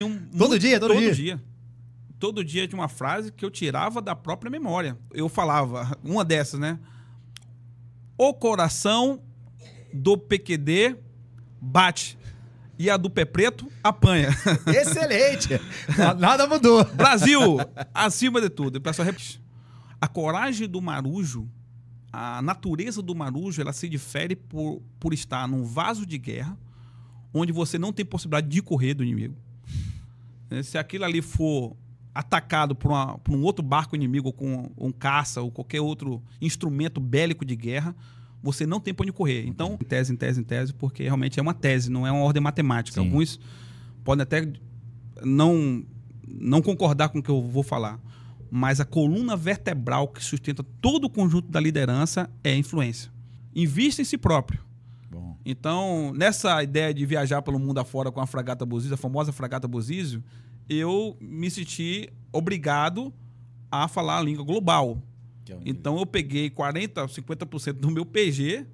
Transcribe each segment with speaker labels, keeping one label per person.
Speaker 1: Um, todo muito, dia, todo, todo dia. dia. Todo dia de uma frase que eu tirava da própria memória. Eu falava uma dessas, né? O coração do PQD bate e a do pé preto apanha. Excelente! Nada mudou. Brasil, acima de tudo. Pessoal, repete. A coragem do marujo, a natureza do marujo, ela se difere por, por estar num vaso de guerra, onde você não tem possibilidade de correr do inimigo. Né? Se aquilo ali for atacado por, uma, por um outro barco inimigo, ou com um caça ou qualquer outro instrumento bélico de guerra, você não tem para onde correr. Então, em tese, em tese, em tese, porque realmente é uma tese, não é uma ordem matemática. Sim. Alguns podem até não, não concordar com o que eu vou falar, mas a coluna vertebral que sustenta todo o conjunto da liderança é a influência. Invista em si próprio. Então, nessa ideia de viajar pelo mundo afora com a fragata Bozizio, a famosa fragata Bozizio, eu me senti obrigado a falar a língua global. É então, eu peguei 40, 50% do meu PG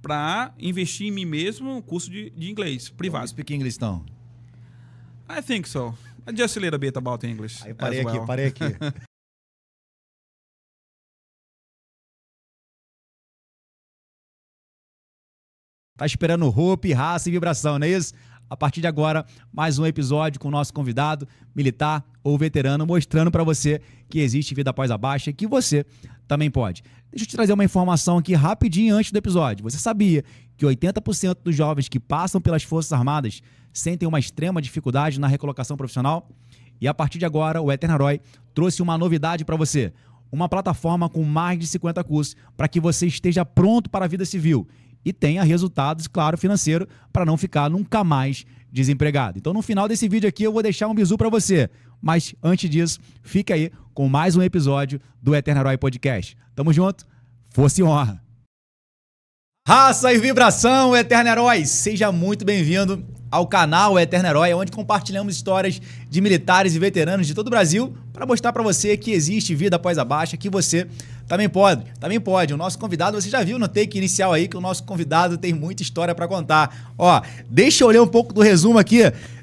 Speaker 1: para investir em mim mesmo um curso de, de inglês privado. Então, speak English, então? I think so. Just a little bit about English. Aí parei aqui, parei aqui.
Speaker 2: Tá esperando roupa, raça e vibração, não é isso? A partir de agora, mais um episódio com o nosso convidado, militar ou veterano, mostrando para você que existe vida após a baixa e que você também pode. Deixa eu te trazer uma informação aqui rapidinho antes do episódio. Você sabia que 80% dos jovens que passam pelas Forças Armadas sentem uma extrema dificuldade na recolocação profissional? E a partir de agora, o Eterno Herói trouxe uma novidade para você. Uma plataforma com mais de 50 cursos para que você esteja pronto para a vida civil e tenha resultados, claro, financeiro, para não ficar nunca mais desempregado. Então, no final desse vídeo aqui, eu vou deixar um bisu para você. Mas antes disso, fica aí com mais um episódio do Eterno Herói Podcast. Tamo junto, força e honra! Raça e vibração, Eterno Herói! Seja muito bem-vindo ao canal é Eterno Herói, onde compartilhamos histórias de militares e veteranos de todo o Brasil para mostrar para você que existe vida após a baixa, que você também pode, também pode. O nosso convidado, você já viu no take inicial aí que o nosso convidado tem muita história para contar. Ó, deixa eu olhar um pouco do resumo aqui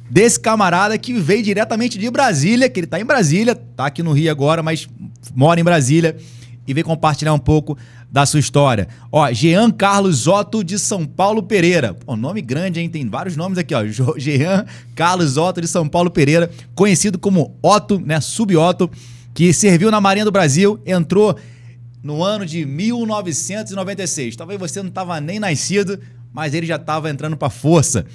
Speaker 2: desse camarada que veio diretamente de Brasília, que ele está em Brasília, está aqui no Rio agora, mas mora em Brasília e veio compartilhar um pouco da sua história. Ó, Jean Carlos Otto de São Paulo Pereira. Pô, nome grande, hein? Tem vários nomes aqui, ó. Jean Carlos Otto de São Paulo Pereira, conhecido como Otto, né? Sub-Otto, que serviu na Marinha do Brasil, entrou no ano de 1996. Talvez você não tava nem nascido, mas ele já estava entrando para força.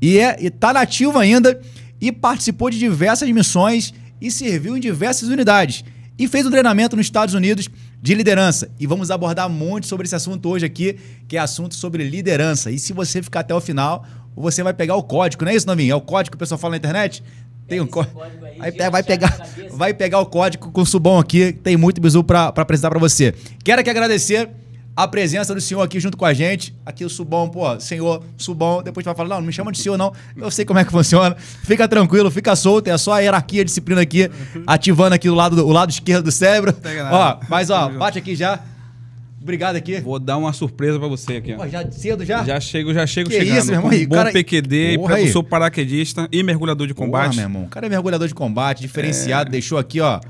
Speaker 2: E é, está nativo ainda e participou de diversas missões e serviu em diversas unidades. E fez um treinamento nos Estados Unidos de liderança. E vamos abordar muito sobre esse assunto hoje aqui, que é assunto sobre liderança. E se você ficar até o final, você vai pegar o código, não é isso, Novinho? É o código que o pessoal fala na internet? Tem um código. Aí, vai, vai, pegar, vai pegar o código com o Subom aqui. Tem muito bizu para apresentar para você. Quero aqui agradecer a presença do senhor aqui junto com a gente. Aqui o Subão, pô, senhor, Subão. Depois tu vai falar, não, não me chama de senhor, não. Eu sei como é que funciona. Fica tranquilo, fica solto. É só a hierarquia, a disciplina aqui, ativando aqui do lado, do, o lado esquerdo do cérebro. Ó, mas ó, bate
Speaker 1: aqui já. Obrigado aqui. Vou dar uma surpresa pra você aqui. Pô, já cedo já? Já chego, já chego que chegando. Isso, meu irmão. Um bom cara... PQD, Porra eu sou paraquedista e mergulhador de combate. Porra, meu irmão. O
Speaker 2: cara é mergulhador de combate, diferenciado, é... deixou aqui, ó.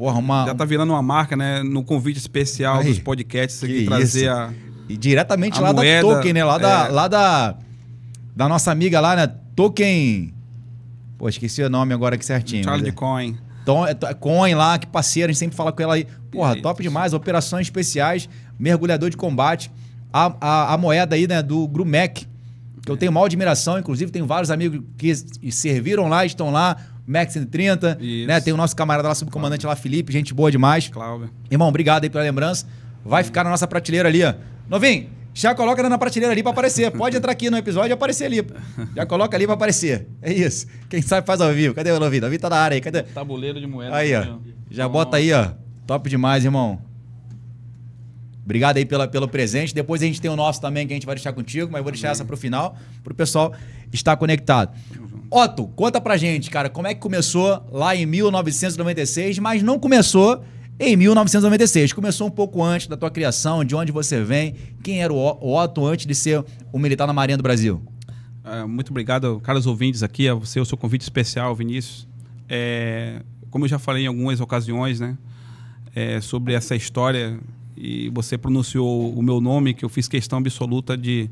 Speaker 2: Porra, uma... Já tá virando uma marca, né?
Speaker 1: No convite especial Aí, dos podcasts, que trazer isso? a. E diretamente a lá moeda, da Token, né? Lá, é... da, lá
Speaker 2: da. Da nossa amiga lá, né? Token. Pô, esqueci o nome agora aqui certinho. Charlie é. Coin. Então, é, Coin lá, que parceiro, a gente sempre fala com ela aí. Porra, top demais. Operações especiais, mergulhador de combate. A, a, a moeda aí, né, do Grumec, que eu tenho maior admiração, inclusive tenho vários amigos que serviram lá, estão lá. Max 130, né? Isso. né? Tem o nosso camarada lá, subcomandante Cláudio. lá, Felipe, gente boa demais. Cláudio. Irmão, obrigado aí pela lembrança. Vai ficar na nossa prateleira ali, ó. Novinho, já coloca na prateleira ali para aparecer. Pode entrar aqui no episódio e aparecer ali. Já coloca ali para aparecer. É isso. Quem sabe faz ao vivo. Cadê o Novinho? Novinho tá na área aí. Cadê?
Speaker 1: Tabuleiro de moeda. Aí, ó. Né?
Speaker 2: Já Bom. bota aí, ó. Top demais, irmão. Obrigado aí pela, pelo presente. Depois a gente tem o nosso também que a gente vai deixar contigo, mas eu vou deixar Amém. essa pro final, pro pessoal estar conectado. Otto, conta pra gente, cara, como é que começou lá em 1996, mas não começou em 1996. Começou um pouco antes da tua criação, de onde você vem, quem era o Otto antes de ser
Speaker 1: o militar na Marinha do Brasil? É, muito obrigado, caros ouvintes aqui, a você, o seu convite especial, Vinícius. É, como eu já falei em algumas ocasiões, né, é, sobre essa história e você pronunciou o meu nome, que eu fiz questão absoluta de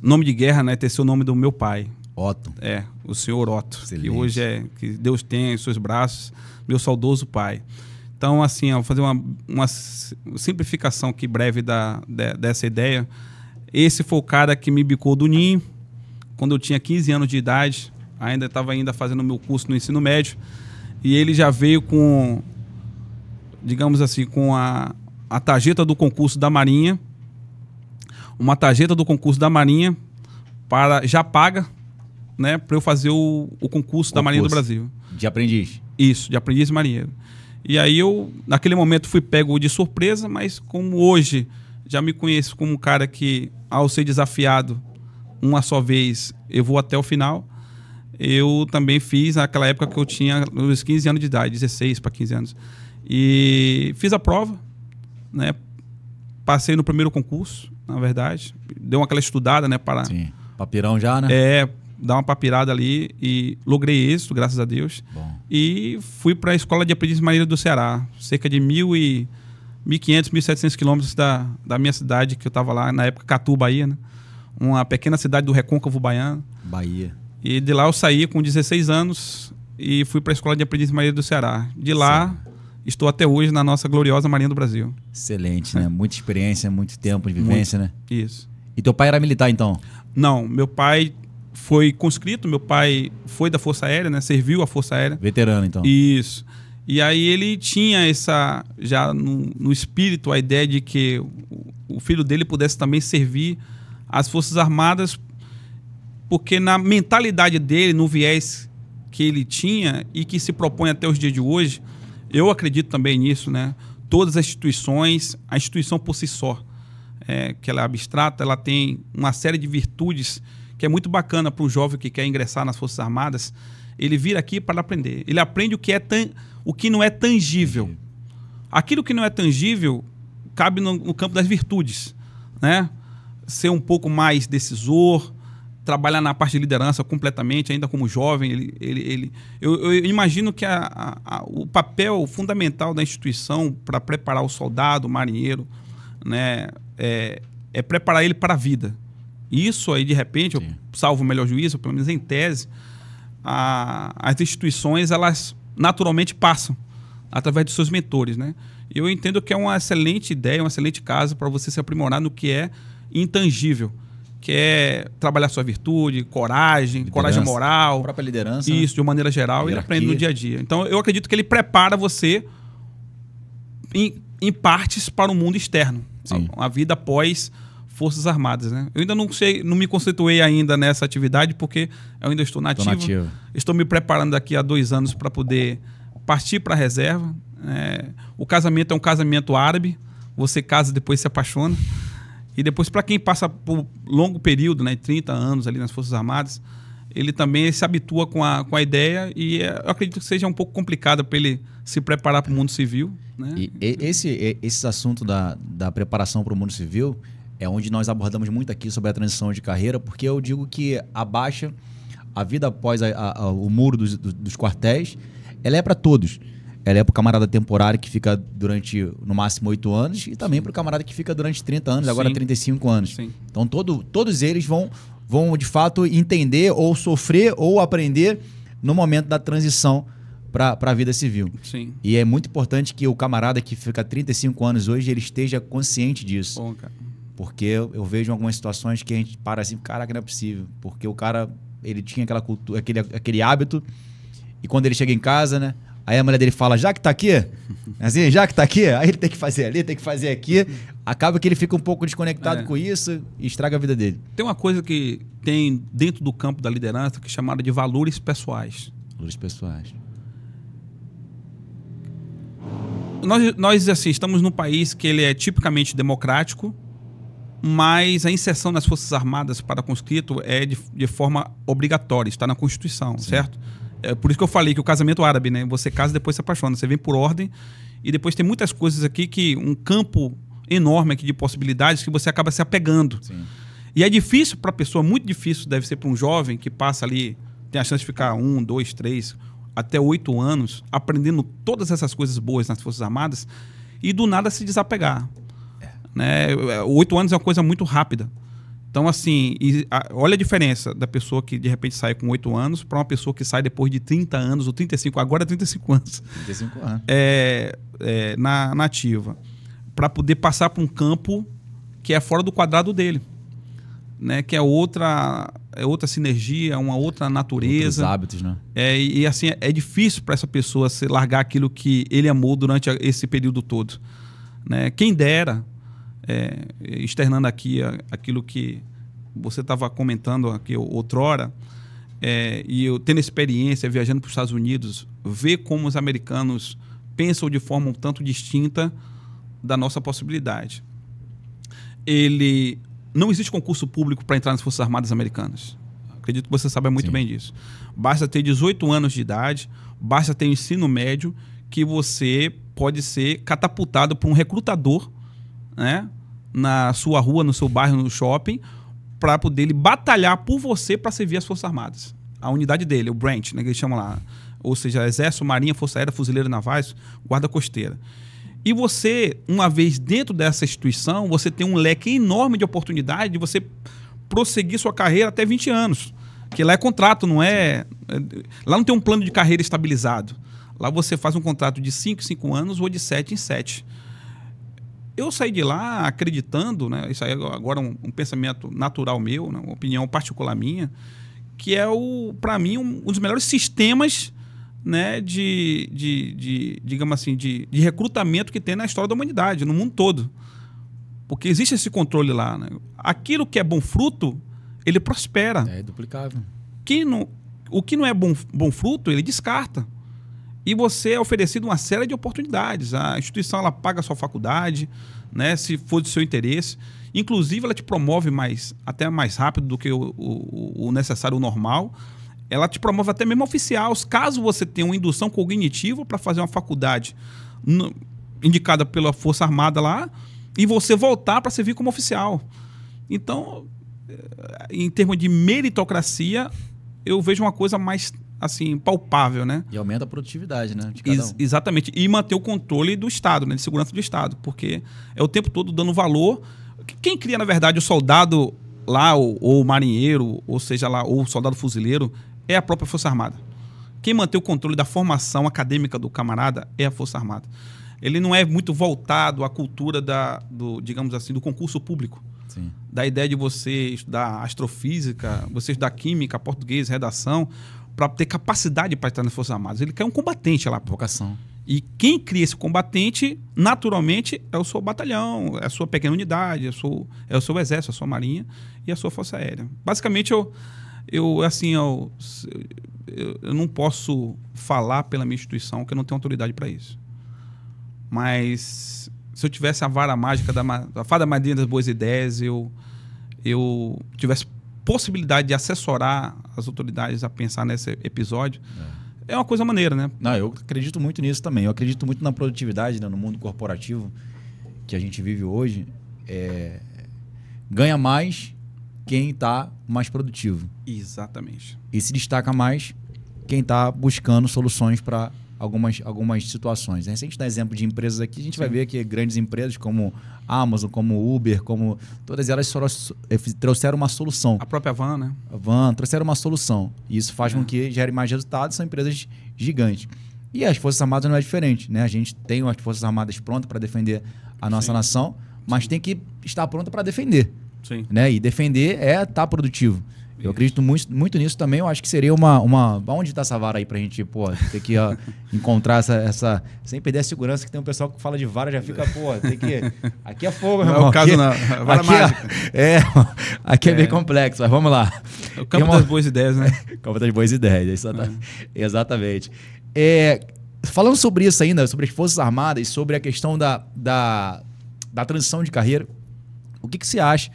Speaker 1: nome de guerra, né, ter sido o nome do meu pai. Otto. É, o senhor Otto, Excelente. que hoje é que Deus tem em seus braços, meu saudoso pai. Então, assim, vou fazer uma, uma simplificação aqui breve da, de, dessa ideia. Esse foi o cara que me bicou do ninho quando eu tinha 15 anos de idade, ainda estava ainda fazendo meu curso no ensino médio, e ele já veio com digamos assim, com a, a tarjeta do concurso da Marinha, uma tarjeta do concurso da Marinha para já paga, né, para eu fazer o, o concurso o da Marinha curso. do Brasil. De aprendiz? Isso, de aprendiz marinheiro. E aí eu, naquele momento, fui pego de surpresa, mas como hoje já me conheço como um cara que, ao ser desafiado uma só vez, eu vou até o final. Eu também fiz naquela época que eu tinha uns 15 anos de idade, 16 para 15 anos. E fiz a prova, né? Passei no primeiro concurso, na verdade. Deu aquela estudada, né? Para... Sim, papirão já, né? É, dar uma papirada ali e logrei êxito, graças a Deus. Bom. E fui para a Escola de Aprendiz Marinheiro do Ceará, cerca de mil e 1.500, 1.700 quilômetros da, da minha cidade, que eu estava lá, na época Catu, Bahia, né? Uma pequena cidade do Recôncavo Baiano. Bahia. E de lá eu saí com 16 anos e fui para a Escola de Aprendiz Marinheiro do Ceará. De lá, Sim. estou até hoje na nossa gloriosa Marinha do Brasil.
Speaker 2: Excelente, né? Muita experiência, muito tempo de vivência, muito. né?
Speaker 1: Isso. E teu pai era militar, então? Não, meu pai foi conscrito, meu pai foi da Força Aérea, né? Serviu a Força Aérea. Veterano, então. Isso. E aí ele tinha essa, já no, no espírito, a ideia de que o filho dele pudesse também servir as Forças Armadas, porque na mentalidade dele, no viés que ele tinha e que se propõe até os dias de hoje, eu acredito também nisso, né? Todas as instituições, a instituição por si só, é, que ela é abstrata, ela tem uma série de virtudes que é muito bacana para um jovem que quer ingressar nas Forças Armadas. Ele vir aqui para aprender. Ele aprende o que, é tan... o que não é tangível. Uhum. Aquilo que não é tangível cabe no, no campo das virtudes. Né? Ser um pouco mais decisor, trabalhar na parte de liderança completamente, ainda como jovem. Ele, ele, ele eu, eu, imagino que a, a, a, o papel fundamental da instituição para preparar o soldado, o marinheiro, né, é, é preparar ele para a vida. Isso aí, de repente, eu, salvo o melhor juízo, pelo menos em tese, a, as instituições, elas naturalmente passam através dos seus mentores, né? Eu entendo que é uma excelente ideia, um excelente caso para você se aprimorar no que é intangível, que é trabalhar sua virtude, coragem, liderança, coragem moral, própria liderança, isso de uma maneira geral, e aprende no dia a dia. Então, eu acredito que ele prepara você em, em partes para o mundo externo, Sim. a, a vida após Forças Armadas, né? Eu ainda não sei, não me constituí ainda nessa atividade porque eu ainda estou nativo. Estou, nativo. estou me preparando daqui a dois anos para poder partir para a reserva. É, o casamento é um casamento árabe. Você casa depois se apaixona e depois para quem passa por longo período, né, 30 anos ali nas Forças Armadas, ele também se habitua com a, com a ideia e é, eu acredito que seja um pouco complicado para ele se preparar para o mundo civil. Né? E, esse,
Speaker 2: esse assunto da, da preparação para o mundo civil é onde nós abordamos muito aqui sobre a transição de carreira, porque eu digo que a baixa, a vida após a, a, a, o muro dos, dos quartéis, ela é para todos. Ela é para o camarada temporário que fica durante no máximo oito anos e também para o camarada que fica durante 30 anos, Sim. agora 35 anos. Sim. Então todo, todos eles vão, vão de fato entender ou sofrer ou aprender no momento da transição para a vida civil. Sim. E é muito importante que o camarada que fica 35 anos hoje ele esteja consciente disso. Bom, cara porque eu, vejo algumas situações que a gente para assim, caraca, não é possível. Porque o cara, ele tinha aquela cultura, aquele, aquele hábito, e quando ele chega em casa, né? Aí a mulher dele fala, já que tá aqui, assim, já que tá aqui, aí ele tem que fazer
Speaker 1: ali, tem que fazer aqui. Acaba que ele fica um pouco desconectado é. com isso e estraga a vida dele. Tem uma coisa que tem dentro do campo da liderança que é chamada de valores pessoais. Valores pessoais. Nós, nós assim, estamos num país que ele é tipicamente democrático, mas a inserção nas Forças Armadas para conscrito é de, de forma obrigatória, está na Constituição, Sim. certo? É por isso que eu falei que o casamento árabe, né? Você casa e depois se apaixona, você vem por ordem e depois tem muitas coisas aqui que um campo enorme aqui de possibilidades que você acaba se apegando. Sim. E é difícil para a pessoa, muito difícil deve ser para um jovem que passa ali, tem a chance de ficar um, dois, três, até oito anos, aprendendo todas essas coisas boas nas Forças Armadas e do nada se desapegar. Né? Oito anos é uma coisa muito rápida. Então, assim, a, olha a diferença da pessoa que de repente sai com oito anos para uma pessoa que sai depois de 30 anos ou 35, agora 35 é anos. 35 anos. É, é na, na ativa. Para poder passar para um campo que é fora do quadrado dele. Né? Que é outra, é outra sinergia, uma outra natureza. Outros hábitos, né? É, e, e assim, é, é difícil para essa pessoa se largar aquilo que ele amou durante esse período todo. Né? Quem dera é, externando aqui a, aquilo que você estava comentando aqui outrora, é, e eu tendo experiência viajando para os Estados Unidos, ver como os americanos pensam de forma um tanto distinta da nossa possibilidade. Ele não existe concurso público para entrar nas Forças Armadas Americanas. Acredito que você saiba muito Sim. bem disso. Basta ter 18 anos de idade, basta ter ensino médio, que você pode ser catapultado por um recrutador né, na sua rua, no seu bairro, no shopping, para poder ele batalhar por você para servir as Forças Armadas. A unidade dele, o branch, né, que eles chamam lá. Ou seja, Exército, Marinha, Força Aérea, Fuzileiro Navais, Guarda Costeira. E você, uma vez dentro dessa instituição, você tem um leque enorme de oportunidade de você prosseguir sua carreira até 20 anos. Que lá é contrato, não é, é. Lá não tem um plano de carreira estabilizado. Lá você faz um contrato de 5 em 5 anos ou de 7 em 7 eu saí de lá acreditando, né? Isso aí é agora é um, um pensamento natural meu, né? uma opinião particular minha, que é o, para mim, um, um, dos melhores sistemas, né? De, de, de digamos assim, de, de, recrutamento que tem na história da humanidade, no mundo todo, porque existe esse controle lá. Né? Aquilo que é bom fruto, ele prospera. É duplicável. Quem não, o que não é bom, bom fruto, ele descarta e você é oferecido uma série de oportunidades. A instituição ela paga a sua faculdade, né, se for do seu interesse. Inclusive, ela te promove mais, até mais rápido do que o, o, o necessário, o normal. Ela te promove até mesmo oficiais, caso você tenha uma indução cognitiva para fazer uma faculdade no, indicada pela Força Armada lá e você voltar para servir como oficial. Então, eh, em termos de meritocracia, eu vejo uma coisa mais assim, palpável, né? E aumenta a produtividade, né? Ex exatamente. E manter o controle do Estado, né? De segurança do Estado, porque é o tempo todo dando valor. Quem cria, na verdade, o soldado lá, ou, ou o marinheiro, ou seja lá, ou o soldado fuzileiro, é a própria Força Armada. Quem mantém o controle da formação acadêmica do camarada é a Força Armada. Ele não é muito voltado à cultura da, do, digamos assim, do concurso público. Sim. Da ideia de você estudar astrofísica, você estudar química, português, redação para ter capacidade para estar nas Forças Armadas. Ele quer um combatente lá. Vocação. E quem cria esse combatente, naturalmente, é o seu batalhão, é a sua pequena unidade, é o seu, é o seu exército, a sua marinha e a sua força aérea. Basicamente, eu, eu assim, eu, eu, eu não posso falar pela minha instituição que eu não tenho autoridade para isso. Mas se eu tivesse a vara mágica da, da fada madrinha das boas ideias, eu, eu tivesse possibilidade de assessorar as autoridades a pensar nesse episódio. É. é uma coisa maneira, né? Não, eu acredito muito nisso também. Eu acredito muito na produtividade, né? no mundo corporativo
Speaker 2: que a gente vive hoje. É... Ganha mais quem está mais produtivo. Exatamente. E se destaca mais quem está buscando soluções para algumas, algumas situações. Né? Se a gente dá exemplo de empresas aqui, a gente Sim. vai ver que grandes empresas como Amazon, como Uber, como todas elas eh, trouxeram uma solução. A própria Van, né? A Van, trouxeram uma solução. E isso faz é. com que gere mais resultados, são empresas gigantes. E as Forças Armadas não é diferente. Né? A gente tem as Forças Armadas prontas para defender a nossa Sim. nação, mas Sim. tem que estar pronta para defender. Sim. Né? E defender é estar tá produtivo. Eu acredito muito, muito nisso também. Eu acho que seria uma. uma onde está essa vara aí para a gente, pô, ter que ó, encontrar essa, essa. Sem perder a segurança, que tem um pessoal que fala de vara já fica, pô, tem que. Aqui é fogo, meu irmão. é o caso, aqui, não. É vara aqui, é mágica. É, é, aqui é, é, bem complexo, mas vamos lá. É o campo uma... das boas ideias, né? campo das boas ideias, isso tá... exatamente. falando sobre isso ainda, sobre as Forças Armadas, sobre a questão da, da, da transição de carreira, o que, que você acha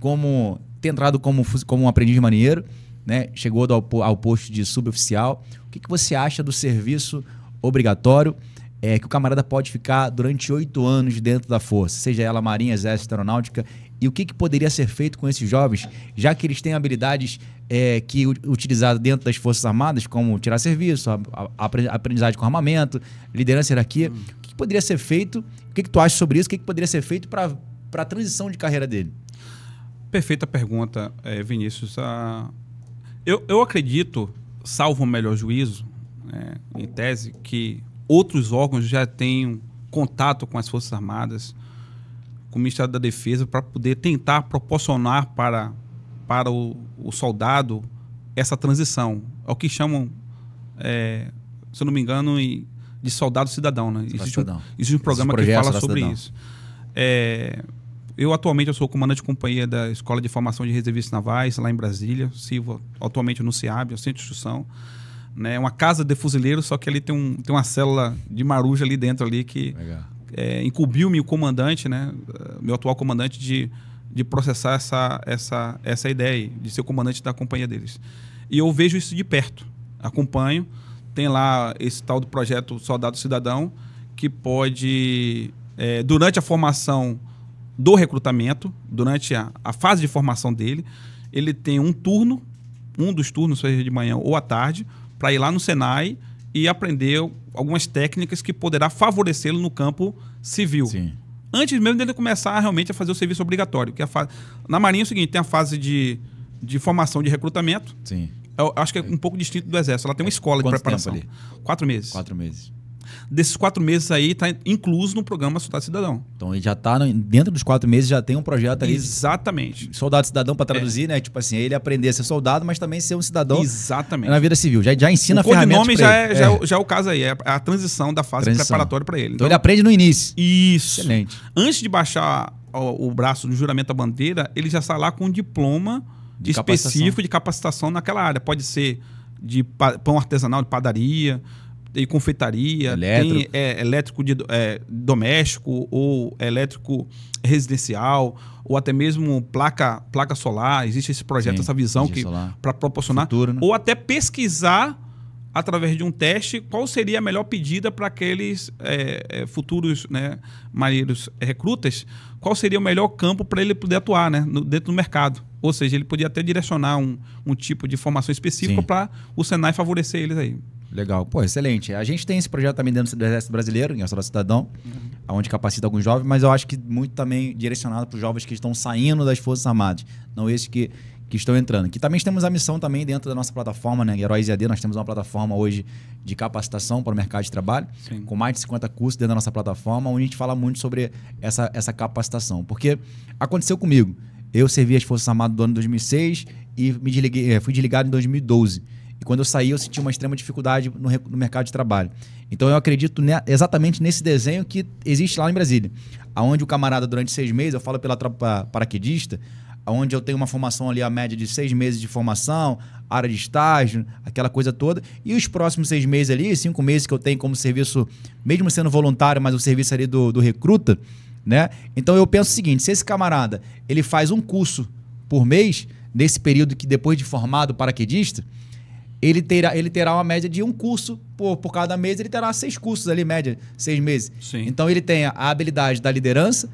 Speaker 2: como ter entrado como, como um aprendiz marinheiro, né? chegou ao, ao posto de suboficial. O que, que você acha do serviço obrigatório? É, que o camarada pode ficar durante oito anos dentro da Força, seja ela Marinha, Exército, Aeronáutica, e o que, que poderia ser feito com esses jovens, já que eles têm habilidades é, que utilizadas dentro das Forças Armadas, como tirar serviço, a, a, a aprendizagem com armamento, liderança hierarquia, hum. o que, que, poderia ser feito, o que, que tu acha sobre isso, o
Speaker 1: que, que poderia ser feito para a transição de carreira dele? Perfeita pergunta, é, Vinícius. Ah, eu, eu acredito, salvo o melhor juízo, né, em tese, que outros órgãos já tenham contato com as Forças Armadas, com o Ministério da Defesa, para poder tentar proporcionar para, para o, o soldado essa transição. É o que chamam, é, se eu não me engano, de soldado cidadão. Né? Existe, um, existe um programa que fala sobre cidadão. isso. É, eu atualmente eu sou comandante de companhia da Escola de Formação de Reservistas Navais, lá em Brasília. Sirvo atualmente no CIAB, o Centro de Instrução. Né? É uma casa de fuzileiros só que ali tem, um, tem uma célula de maruja ali dentro ali que é, incumbiu-me o comandante, né? Ah, meu atual comandante, de, de processar essa, essa, essa ideia de ser comandante da companhia deles. E eu vejo isso de perto, acompanho. Tem lá esse tal do projeto Soldado Cidadão, que pode, é, durante a formação do recrutamento, durante a, a fase de formação dele. Ele tem um turno, um dos turnos, seja de manhã ou à tarde, para ir lá no Senai e aprender algumas técnicas que poderá favorecê-lo no campo civil. Sim. Antes mesmo dele começar realmente a fazer o serviço obrigatório. Que é a fa... Na Marinha é o seguinte: tem a fase de, de formação de recrutamento. Sim. Eu é acho que é um pouco distinto do Exército. Ela tem uma é, escola Quanto de preparação. Quatro meses. Quatro meses desses quatro meses aí está incluso no programa Soldado Cidadão. Então ele já está dentro dos quatro meses já tem um projeto ali. Exatamente. Soldado Cidadão para é. traduzir, é. né? Tipo
Speaker 2: assim, ele aprender a ser soldado, mas também ser um cidadão. Exatamente. Na vida civil. Já, já ensina o ferramentas. O nome já é, já, é.
Speaker 1: é. já é o caso aí, é a é transição da fase transição. preparatória para ele. Então, então ele aprende no início. Isso. Excelente. Antes de baixar o, o braço do juramento à bandeira, ele já está lá com um diploma de específico capacitação. de capacitação naquela área. Pode ser de pão artesanal, de padaria, e confeitaria, elétrico. tem é, elétrico de, é, doméstico ou elétrico residencial ou até mesmo placa, placa solar. Existe esse projeto, Sim, essa visão que para proporcionar Futuro, né? ou até pesquisar através de um teste qual seria a melhor pedida para aqueles é, é, futuros né, marinheiros recrutas, qual seria o melhor campo para ele poder atuar né, no, dentro do mercado. Ou seja, ele podia até direcionar um, um tipo de formação específica para o Senai favorecer eles aí.
Speaker 2: Legal. Pô, excelente. A gente tem esse projeto também dentro do Exército Brasileiro, em Ação Cidadão, uhum. onde capacita alguns jovens, mas eu acho que muito também direcionado para os jovens que estão saindo das Forças Armadas, não esses que, que estão entrando. Que também temos a missão também dentro da nossa plataforma, né? Heróis EAD, nós temos uma plataforma hoje de capacitação para o mercado de trabalho, Sim. com mais de 50 cursos dentro da nossa plataforma, onde a gente fala muito sobre essa, essa capacitação. Porque aconteceu comigo. Eu servi as Forças Armadas do ano 2006 e me desliguei, eh, fui desligado em 2012. E quando eu saí, eu senti uma extrema dificuldade no, no mercado de trabalho. Então eu acredito ne exatamente nesse desenho que existe lá em Brasília. aonde o camarada, durante seis meses, eu falo pela tropa paraquedista, onde eu tenho uma formação ali, a média de seis meses de formação, área de estágio, aquela coisa toda. E os próximos seis meses ali, cinco meses que eu tenho como serviço, mesmo sendo voluntário, mas o serviço ali do, do recruta, né? Então eu penso o seguinte: se esse camarada ele faz um curso por mês, nesse período que depois de formado paraquedista, ele terá, ele terá uma média de um curso por, por cada mês, ele terá seis cursos ali, média, seis meses. Sim. Então ele tem a habilidade da liderança,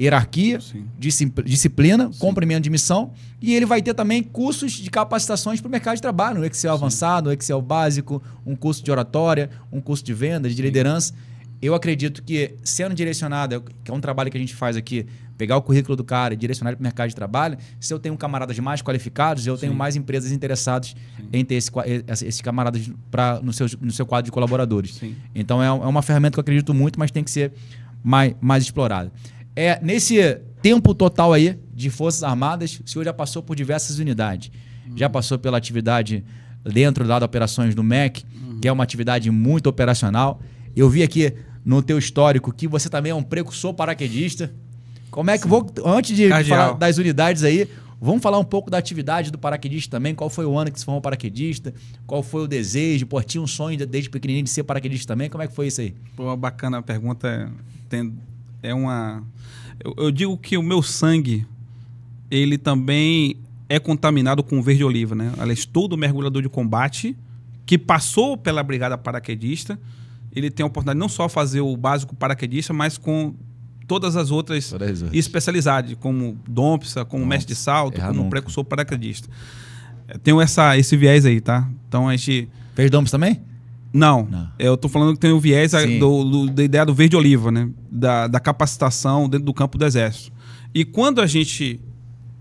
Speaker 2: hierarquia, disciplina, Sim. de missão, e ele vai ter também cursos de capacitações para o mercado de trabalho, no Excel Sim. avançado, no Excel básico, um curso de oratória, um curso de vendas, de liderança eu acredito que sendo direcionada, que é um trabalho que a gente faz aqui, pegar o currículo do cara e direcionar ele para o mercado de trabalho, se eu tenho camaradas mais qualificados, eu Sim. tenho mais empresas interessadas Sim. em ter esses esse camaradas pra, no, seu, no seu quadro de colaboradores. Sim. Então é, é, uma ferramenta que eu acredito muito, mas tem que ser mais, mais explorada. É, nesse tempo total aí de Forças Armadas, o senhor já passou por diversas unidades. Uhum. Já passou pela atividade dentro lá das operações do MEC, uhum. que é uma atividade muito operacional. Eu vi aqui no teu histórico que você também é um precursor paraquedista. Como é que Sim. vou antes de Cardial. falar das unidades aí, Vamos falar um pouco da atividade do paraquedista também, qual foi o ano que se formou paraquedista, qual foi o desejo, pô, tinha um sonho desde
Speaker 1: pequenininho de ser paraquedista também, como é que foi isso aí? Pô, bacana a pergunta, tem, é uma... Eu, eu, digo que o meu sangue, ele também é contaminado com verde-oliva, né? Aliás, todo mergulhador de combate que passou pela brigada paraquedista, ele tem a oportunidade não só fazer o básico paraquedista, mas com todas as outras, especialidades, como dompsa, como Nossa, mestre de salto, como nunca. precursor paraquedista. É, tenho essa, esse viés aí, tá? Então a gente. Fez dompsa também? Não. Não. Eu tô falando que tem o viés do, do, da ideia do verde oliva, né? Da, da capacitação dentro do campo do exército. E quando a gente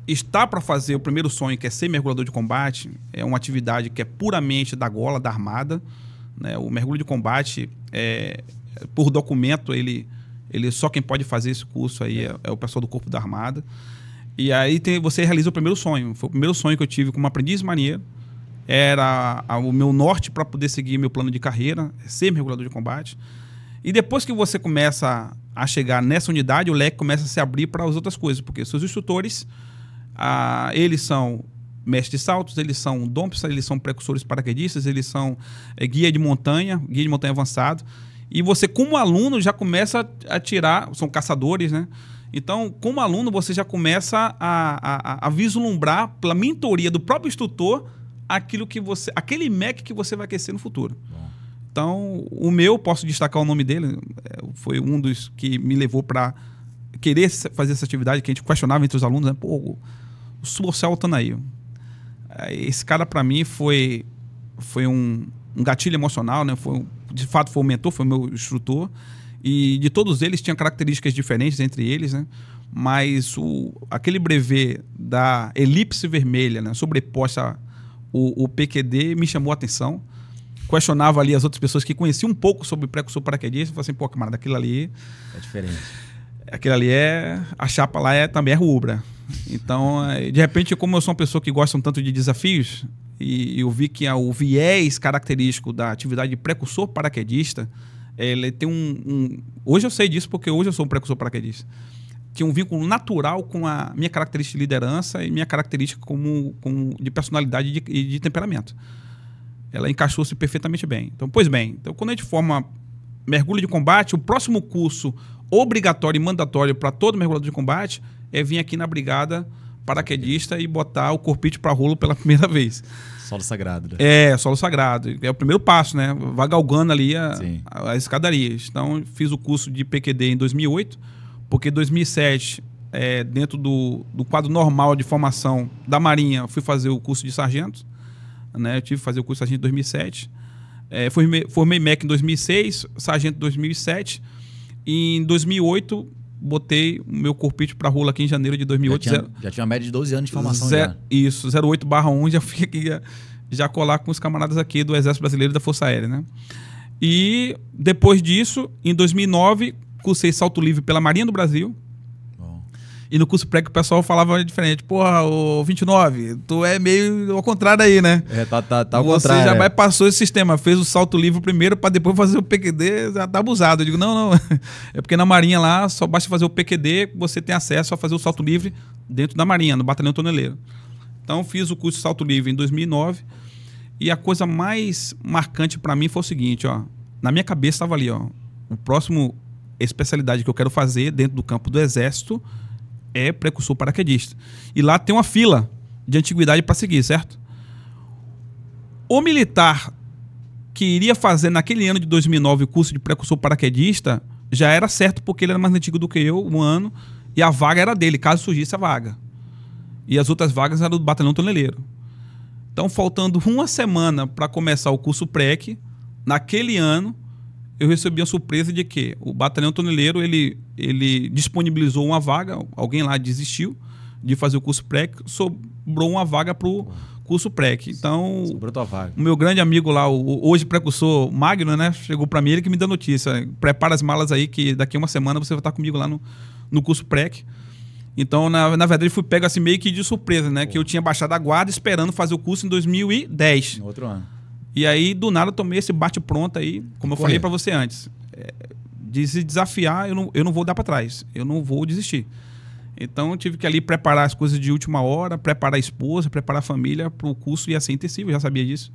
Speaker 1: está para fazer o primeiro sonho, que é ser mergulhador de combate, é uma atividade que é puramente da gola, da armada né? O mergulho de combate, é, por documento, ele, ele só quem pode fazer esse curso aí é, é o pessoal do Corpo da Armada. E aí tem, você realiza o primeiro sonho. Foi o primeiro sonho que eu tive como aprendiz marinheiro. Era a, o meu norte para poder seguir meu plano de carreira, ser mergulhador de combate. E depois que você começa a chegar nessa unidade, o leque começa a se abrir para as outras coisas, porque seus instrutores, ah, eles são mestres de saltos, eles são domps, eles são precursores paraquedistas, eles são é, guia de montanha, guia de montanha avançado. E você, como aluno, já começa a tirar, são caçadores, né? Então, como aluno, você já começa a, a, a vislumbrar, pela mentoria do próprio instrutor, aquilo que você, aquele MEC que você vai aquecer no futuro. Bom. Então, o meu, posso destacar o nome dele, é, foi um dos que me levou para querer fazer essa atividade que a gente questionava entre os alunos, né? Pô, o Subocello tá esse cara para mim foi foi um, um, gatilho emocional, né? Foi, de fato foi o mentor, foi o meu instrutor. E de todos eles tinha características diferentes entre eles, né? Mas o, aquele brevet da elipse vermelha, né? sobreposta o, o PQD, me chamou a atenção. Questionava ali as outras pessoas que conheciam um pouco sobre precursor paraquedista. Falei assim, pô, camarada, aquilo ali... É diferente. Aquilo ali é... A chapa lá é, também é rubra. Então, é, de repente, como eu sou uma pessoa que gosta um tanto de desafios, e eu vi que o viés característico da atividade de precursor paraquedista, ele tem um, um, Hoje eu sei disso porque hoje eu sou um precursor paraquedista. Tinha um vínculo natural com a minha característica de liderança e minha característica como, como de personalidade e de, de temperamento. Ela encaixou-se perfeitamente bem. Então, pois bem, então quando a gente forma mergulho de combate, o próximo curso obrigatório e mandatório para todo mergulhador de combate é vir aqui na brigada paraquedista e botar o corpite para rolo pela primeira vez. Solo sagrado, né? É, solo sagrado. É o primeiro passo, né? Vai galgando ali a, as escadarias. Então, fiz o curso de PQD em 2008, porque em 2007, é, dentro do, do quadro normal de formação da Marinha, fui fazer o curso de sargento. Né? Eu tive que fazer o curso de sargento em 2007. É, formei, formei MEC em 2006, sargento em 2007. E em 2008, botei o meu corpite para rola aqui em janeiro de 2008. Já tinha, zero, já tinha uma média de 12 anos de formação. Zero, já. Isso, 08 barra 1, já fiquei já, já colar com os camaradas aqui do Exército Brasileiro e da Força Aérea, né? E depois disso, em 2009, cursei salto livre pela Marinha do Brasil, e no curso pré que o pessoal falava diferente. Porra, o 29, tu é meio ao contrário aí, né?
Speaker 2: É, tá, tá, tá ao Você contrário. Você já né?
Speaker 1: bypassou esse sistema, fez o salto livre primeiro para depois fazer o PQD, já tá abusado. Eu digo, não, não. É porque na Marinha lá só basta fazer o PQD, você tem acesso a fazer o salto livre dentro da Marinha, no Batalhão Toneleiro. Então fiz o curso de salto livre em 2009. E a coisa mais marcante para mim foi o seguinte, ó. Na minha cabeça estava ali, ó. O próximo especialidade que eu quero fazer dentro do campo do Exército é precursor paraquedista. E lá tem uma fila de antiguidade para seguir, certo? O militar que iria fazer naquele ano de 2009 o curso de precursor paraquedista já era certo porque ele era mais antigo do que eu, um ano, e a vaga era dele, caso surgisse a vaga. E as outras vagas eram do batalhão toneleiro. Então, faltando uma semana para começar o curso PREC, naquele ano, eu recebi a surpresa de que o batalhão toneleiro ele, ele disponibilizou uma vaga, alguém lá desistiu de fazer o curso PREC, sobrou uma vaga para o curso PREC. Então, sobrou tua vaga. o meu grande amigo lá, o, hoje precursor Magno, né, chegou para mim, ele que me deu notícia, prepara as malas aí que daqui a uma semana você vai estar tá comigo lá no, no curso PREC. Então, na, na verdade, fui pego assim meio que de surpresa, né? Pô. Que eu tinha baixado a guarda esperando fazer o curso em 2010. Em outro ano. E aí, do nada, tomei esse bate-pronto aí, como eu falei para você antes. É, de se desafiar, eu não, eu não vou dar para trás. Eu não vou desistir. Então, eu tive que ali preparar as coisas de última hora, preparar a esposa, preparar a família para o curso e assim intensivo, eu já sabia disso.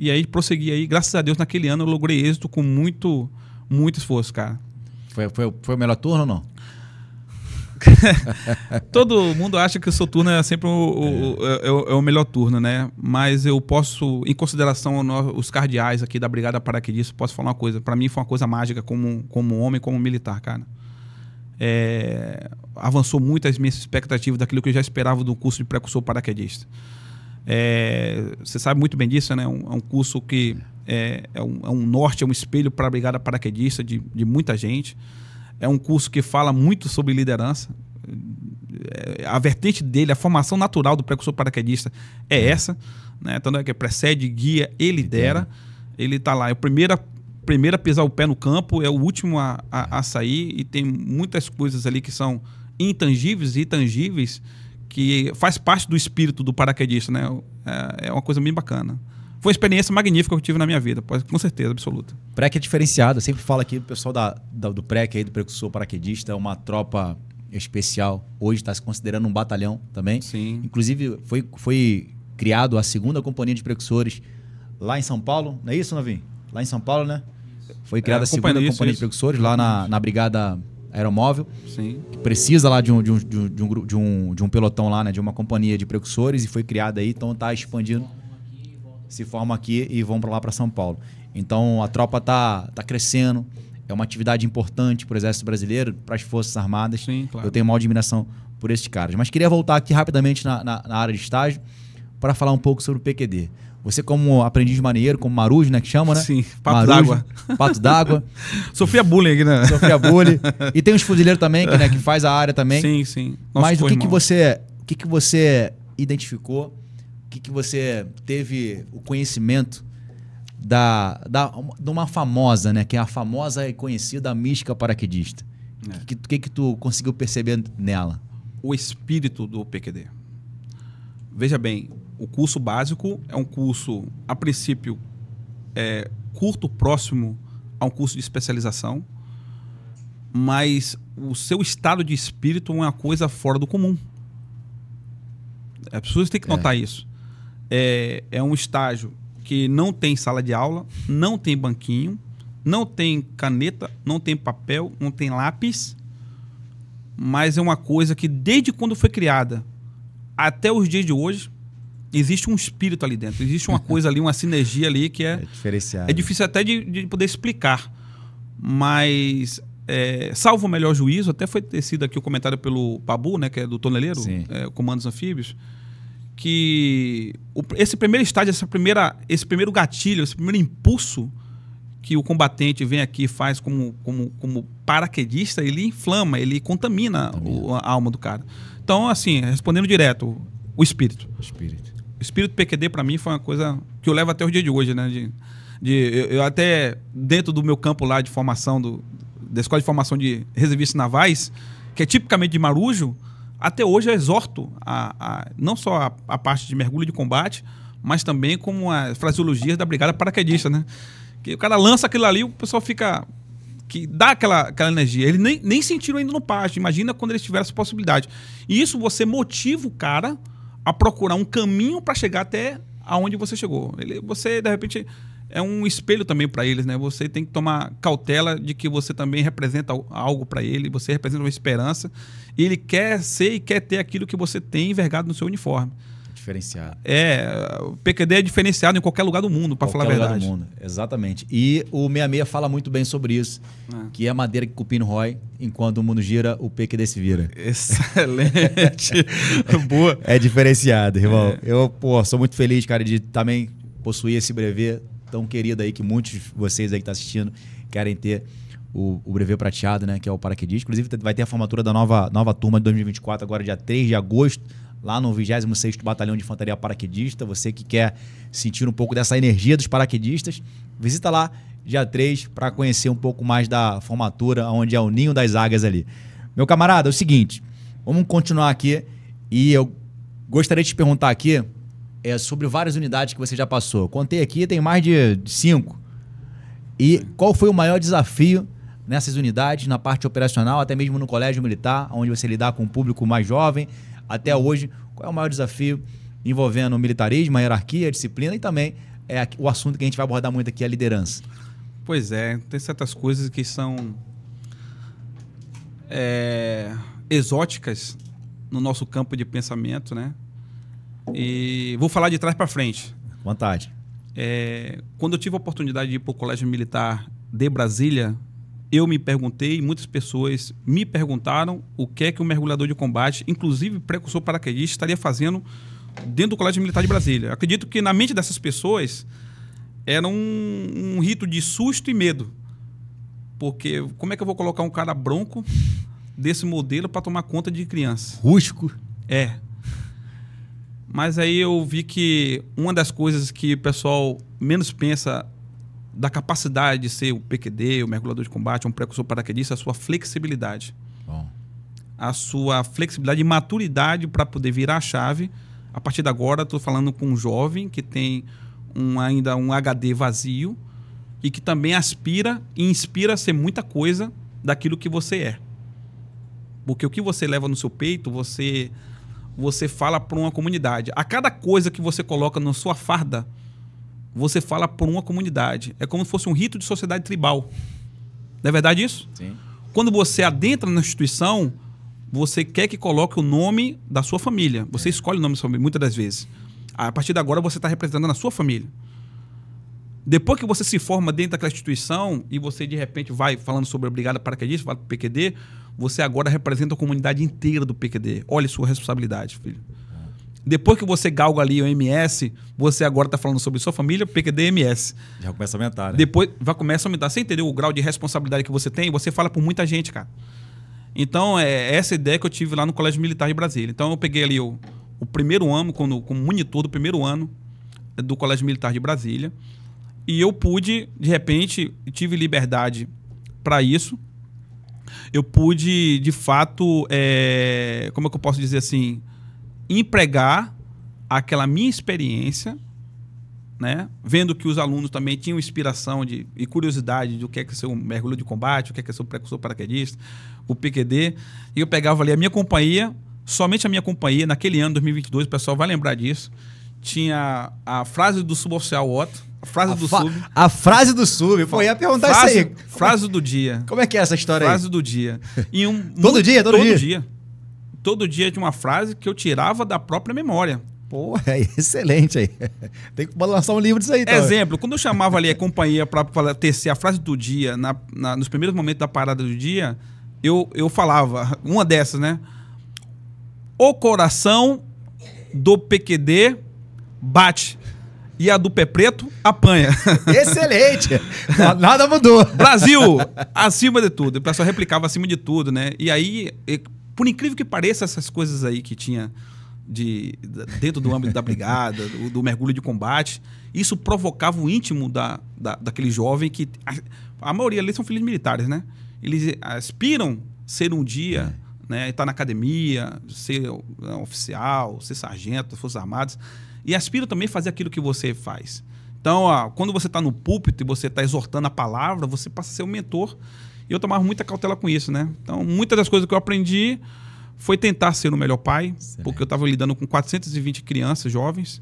Speaker 1: E aí, prossegui aí. Graças a Deus, naquele ano, eu logrei êxito com muito, muito esforço, cara. Foi, foi, foi o melhor turno ou não? Todo mundo acha que o seu turno é sempre o, o, é. É, o, é o melhor turno, né? Mas eu posso, em consideração os cardeais aqui da Brigada Paraquedista, posso falar uma coisa. Para mim foi uma coisa mágica como, como homem, como militar, cara. É, avançou muito as minhas expectativas daquilo que eu já esperava do curso de precursor paraquedista. É, você sabe muito bem disso, né? É um, é um curso que é, é, um, é um norte, é um espelho para a brigada paraquedista de, de muita gente. É um curso que fala muito sobre liderança. É, a vertente dele, a formação natural do precursor paraquedista é uhum. essa. Né? Tanto é que precede, guia e lidera. Ele está lá, é o primeiro, primeiro a pisar o pé no campo, é o último a, a, a sair e tem muitas coisas ali que são intangíveis e tangíveis que faz parte do espírito do paraquedista, né? É, é uma coisa bem bacana. Foi uma experiência magnífica que eu tive na minha vida, com certeza, absoluta. PREC é diferenciado. Eu sempre falo aqui, o pessoal da, da, do PREC, é aí, do precursor paraquedista, é uma tropa
Speaker 2: especial. Hoje está se considerando um batalhão também. Sim. Inclusive, foi, foi criado a segunda companhia de precursores lá em São Paulo. Não é isso, Navim? Lá em São Paulo, né? Foi é, criada é, a segunda isso, companhia isso. de precursores lá na, na Brigada Aeromóvel. Sim. Que precisa lá de um, de um, de um, de um, de um pelotão lá, né? De uma companhia de precursores e foi criada aí, então está expandindo se formam aqui e vão para lá para São Paulo. Então a tropa tá, tá crescendo, é uma atividade importante para o Exército Brasileiro, para as Forças Armadas. Sim, claro. Eu tenho uma admiração por esses caras. Mas queria voltar aqui rapidamente na, na, na área de estágio para falar um pouco sobre o PQD. Você como aprendiz maneiro, como marujo, né, que chama, né? Sim, pato d'água. Pato d'água. Sofia bullying aqui, né? Sofia bullying. E tem os fuzileiros também, que, né, que faz a área também. Sim, sim. Nosso Mas o que, que você, o que, que você identificou que, que você teve o conhecimento da, da, de uma famosa, né? Que é a famosa e conhecida mística paraquedista. O é. que, que, que tu conseguiu
Speaker 1: perceber nela? O espírito do PQD. Veja bem, o curso básico é um curso, a princípio, é, curto, próximo a um curso de especialização, mas o seu estado de espírito é uma coisa fora do comum. É, as pessoas têm que é. notar é. isso. É, é um estágio que não tem sala de aula, não tem banquinho, não tem caneta, não tem papel, não tem lápis, mas é uma coisa que desde quando foi criada até os dias de hoje existe um espírito ali dentro, existe uma coisa ali, uma sinergia ali que é, é
Speaker 2: diferenciada. É
Speaker 1: difícil até de, de poder explicar, mas é, salvo o melhor juízo, até foi tecido aqui o comentário pelo Pabu, né, que é do toneleiro, é, comandos anfíbios que o, esse primeiro estágio, essa primeira, esse primeiro gatilho, esse primeiro impulso que o combatente vem aqui e faz como, como, como paraquedista, ele inflama, ele contamina, contamina. O, a alma do cara. Então, assim, respondendo direto, o espírito. O espírito. O espírito PQD para mim foi uma coisa que eu levo até o dia de hoje, né? De, de eu, eu, até, dentro do meu campo lá de formação, do, da Escola de Formação de Reservistas Navais, que é tipicamente de Marujo, até hoje eu exorto a, a não só a, a, parte de mergulho de combate, mas também como as fraseologias da brigada paraquedista, né? Que o cara lança aquilo ali, o pessoal fica que dá aquela, aquela energia. Eles nem, nem sentiram ainda no pasto. Imagina quando eles tiveram essa possibilidade. E isso você motiva o cara a procurar um caminho para chegar até aonde você chegou. Ele, você, de repente, é um espelho também para eles, né? Você tem que tomar cautela de que você também representa algo para ele, você representa uma esperança, e ele quer ser e quer ter aquilo que você tem envergado no seu uniforme.
Speaker 2: Diferenciado.
Speaker 1: É, o PQD é diferenciado em qualquer lugar do mundo, para falar a verdade. Qualquer lugar do
Speaker 2: mundo, exatamente. E o 66 fala muito bem sobre isso, é. que é a madeira que cupino rói, enquanto o mundo gira, o PQD se vira. Excelente. Boa. É diferenciado, irmão. É. Eu, pô, sou muito feliz, cara, de também possuir esse brevet tão querida aí que muitos de vocês aí que estão tá assistindo querem ter o, o brevet prateado, né? Que é o paraquedista. Inclusive, vai ter a formatura da nova, nova turma de 2024, agora dia 3 de agosto, lá no 26 Batalhão de Infantaria Paraquedista. Você que quer sentir um pouco dessa energia dos paraquedistas, visita lá dia 3 para conhecer um pouco mais da formatura, onde é o ninho das águias ali. Meu camarada, é o seguinte, vamos continuar aqui e eu gostaria de te perguntar aqui é, sobre várias unidades que você já passou. Contei aqui, tem mais de cinco. E qual foi o maior desafio nessas unidades, na parte operacional, até mesmo no colégio militar, onde você lidar com o público mais jovem, até hoje? Qual é o maior desafio envolvendo o militarismo, a hierarquia, a disciplina e também é o assunto que a gente vai abordar muito aqui, a liderança?
Speaker 1: Pois é, tem certas coisas que são é, exóticas no nosso campo de pensamento, né? E vou falar de trás para frente. Vontade. É, quando eu tive a oportunidade de ir para o Colégio Militar de Brasília, eu me perguntei, muitas pessoas me perguntaram o que é que um mergulhador de combate, inclusive precursor paraquedista, estaria fazendo dentro do Colégio Militar de Brasília. acredito que na mente dessas pessoas era um, um rito de susto e medo. Porque como é que eu vou colocar um cara bronco desse modelo para tomar conta de criança? Rústico? É. Mas aí eu vi que uma das coisas que o pessoal menos pensa da capacidade de ser o PQD, o mergulhador de combate, um precursor paraquedista, é a sua flexibilidade. Bom. A sua flexibilidade e maturidade para poder virar a chave. A partir de agora, estou falando com um jovem que tem um, ainda um HD vazio e que também aspira e inspira a ser muita coisa daquilo que você é. Porque o que você leva no seu peito, você você fala para uma comunidade. A cada coisa que você coloca na sua farda, você fala para uma comunidade. É como se fosse um rito de sociedade tribal. Não é verdade isso? Sim. Quando você adentra na instituição, você quer que coloque o nome da sua família. Você é. escolhe o nome da sua família, muitas das vezes. A partir de agora, você está representando a sua família. Depois que você se forma dentro daquela instituição e você de repente vai falando sobre a vai para o PQD, você agora representa a comunidade inteira do PQD. Olha sua responsabilidade, filho. Depois que você galga ali o MS, você agora está falando sobre sua família, PQD MS.
Speaker 2: Já começa a aumentar, né?
Speaker 1: Depois vai começa a aumentar. Você entendeu o grau de responsabilidade que você tem? Você fala por muita gente, cara. Então, é, é essa ideia que eu tive lá no Colégio Militar de Brasília. Então, eu peguei ali o, o primeiro ano, como, como monitor do primeiro ano do Colégio Militar de Brasília. E eu pude, de repente, tive liberdade para isso. Eu pude, de fato, é, como é que eu posso dizer assim? Empregar aquela minha experiência, né? vendo que os alunos também tinham inspiração de, e curiosidade do que é que é ser um mergulho de combate, o que é que é ser um precursor paraquedista, o PQD. E eu pegava ali a minha companhia, somente a minha companhia, naquele ano, 2022, o pessoal vai lembrar disso, tinha a frase do suboficial Otto, a frase a do sub. A
Speaker 2: frase do sub. Eu ia perguntar frase, isso aí. Frase do dia. Como é que é essa história frase aí? Frase do
Speaker 1: dia. E um, todo dia? Todo, todo dia. dia. Todo dia de uma frase que eu tirava da própria memória. Pô, é excelente
Speaker 2: aí. Tem que
Speaker 1: lançar um livro disso aí. Então. Exemplo, quando eu chamava ali a companhia para tecer a frase do dia, na, na, nos primeiros momentos da parada do dia, eu, eu falava uma dessas, né? O coração do PQD bate e a do pé preto apanha. Excelente! Nada mudou. Brasil, acima de tudo. O pessoal replicava acima de tudo, né? E aí, por incrível que pareça, essas coisas aí que tinha de, dentro do âmbito da brigada, do, do, mergulho de combate, isso provocava o íntimo da, da daquele jovem que. A, a, maioria ali são filhos militares, né? Eles aspiram ser um dia. É. Né, estar na academia, ser oficial, ser sargento das Forças Armadas. E aspiro também fazer aquilo que você faz. Então, ó, quando você está no púlpito e você está exortando a palavra, você passa a ser um mentor. E eu tomava muita cautela com isso, né? Então, muitas das coisas que eu aprendi foi tentar ser o melhor pai, porque eu estava lidando com 420 crianças jovens.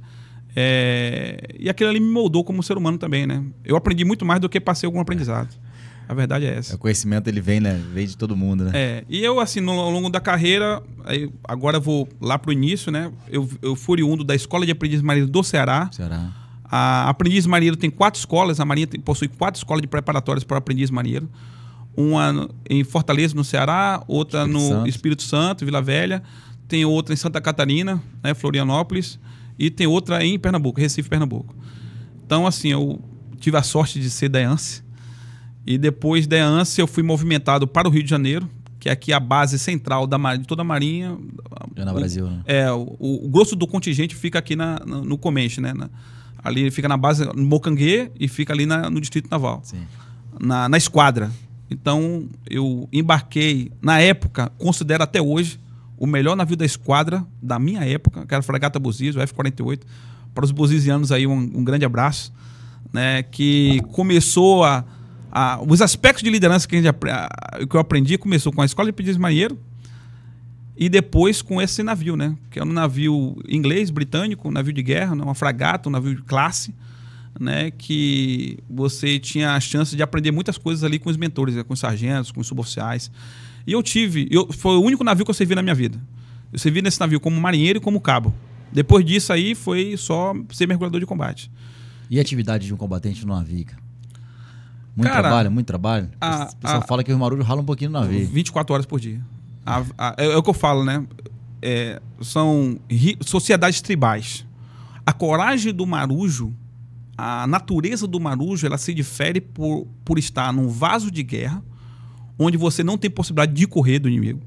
Speaker 1: É... E aquilo ali me moldou como ser humano também, né? Eu aprendi muito mais do que passei algum aprendizado.
Speaker 2: A verdade é essa. O conhecimento ele vem, né? Vem
Speaker 1: de todo mundo, né? É. E eu, assim, no, ao longo da carreira, aí, agora vou lá pro início, né? Eu, eu oriundo da Escola de Aprendiz Marinheiro do Ceará. Ceará. A Aprendiz Marinheiro tem quatro escolas, a Marinha tem, possui quatro escolas de preparatórias para Aprendiz Marinheiro. Uma em Fortaleza, no Ceará, outra Espírito no Santo. Espírito Santo, Vila Velha, tem outra em Santa Catarina, né, Florianópolis, e tem outra em Pernambuco, Recife, Pernambuco. Então, assim, eu tive a sorte de ser da ANSE e depois da ANSI eu fui movimentado para o Rio de Janeiro, que é aqui a base central da de toda a Marinha. É na Brasil, o, né? É, o, o, grosso do contingente fica aqui na, no, no Comente, né? Na, ali fica na base no Mocanguê e fica ali na, no Distrito Naval. Sim. Na, na esquadra. Então eu embarquei, na época, considero até hoje, o melhor navio da esquadra da minha época, que era a Fragata Búzios, o F-48. Para os buzizianos aí, um, um grande abraço. Né, que começou a os aspectos de liderança que, a gente, que eu aprendi começou com a escola de de marinheiro e depois com esse navio, né? Que é um navio inglês, britânico, um navio de guerra, né? uma fragata, um navio de classe, né? Que você tinha a chance de aprender muitas coisas ali com os mentores, né? com os sargentos, com os suboficiais. E eu tive, eu, foi o único navio que eu servi na minha vida. Eu servi nesse navio como marinheiro e como cabo. Depois disso aí foi só ser mergulhador de combate. E a atividade de um combatente no navio, muito Cara, trabalho, muito trabalho. A, o pessoal a, fala que o Marulho rala um pouquinho na veia. 24 horas por dia. A, a, é, é, o que eu falo, né? É, são ri, sociedades tribais. A coragem do marujo, a natureza do marujo, ela se difere por, por estar num vaso de guerra, onde você não tem possibilidade de correr do inimigo.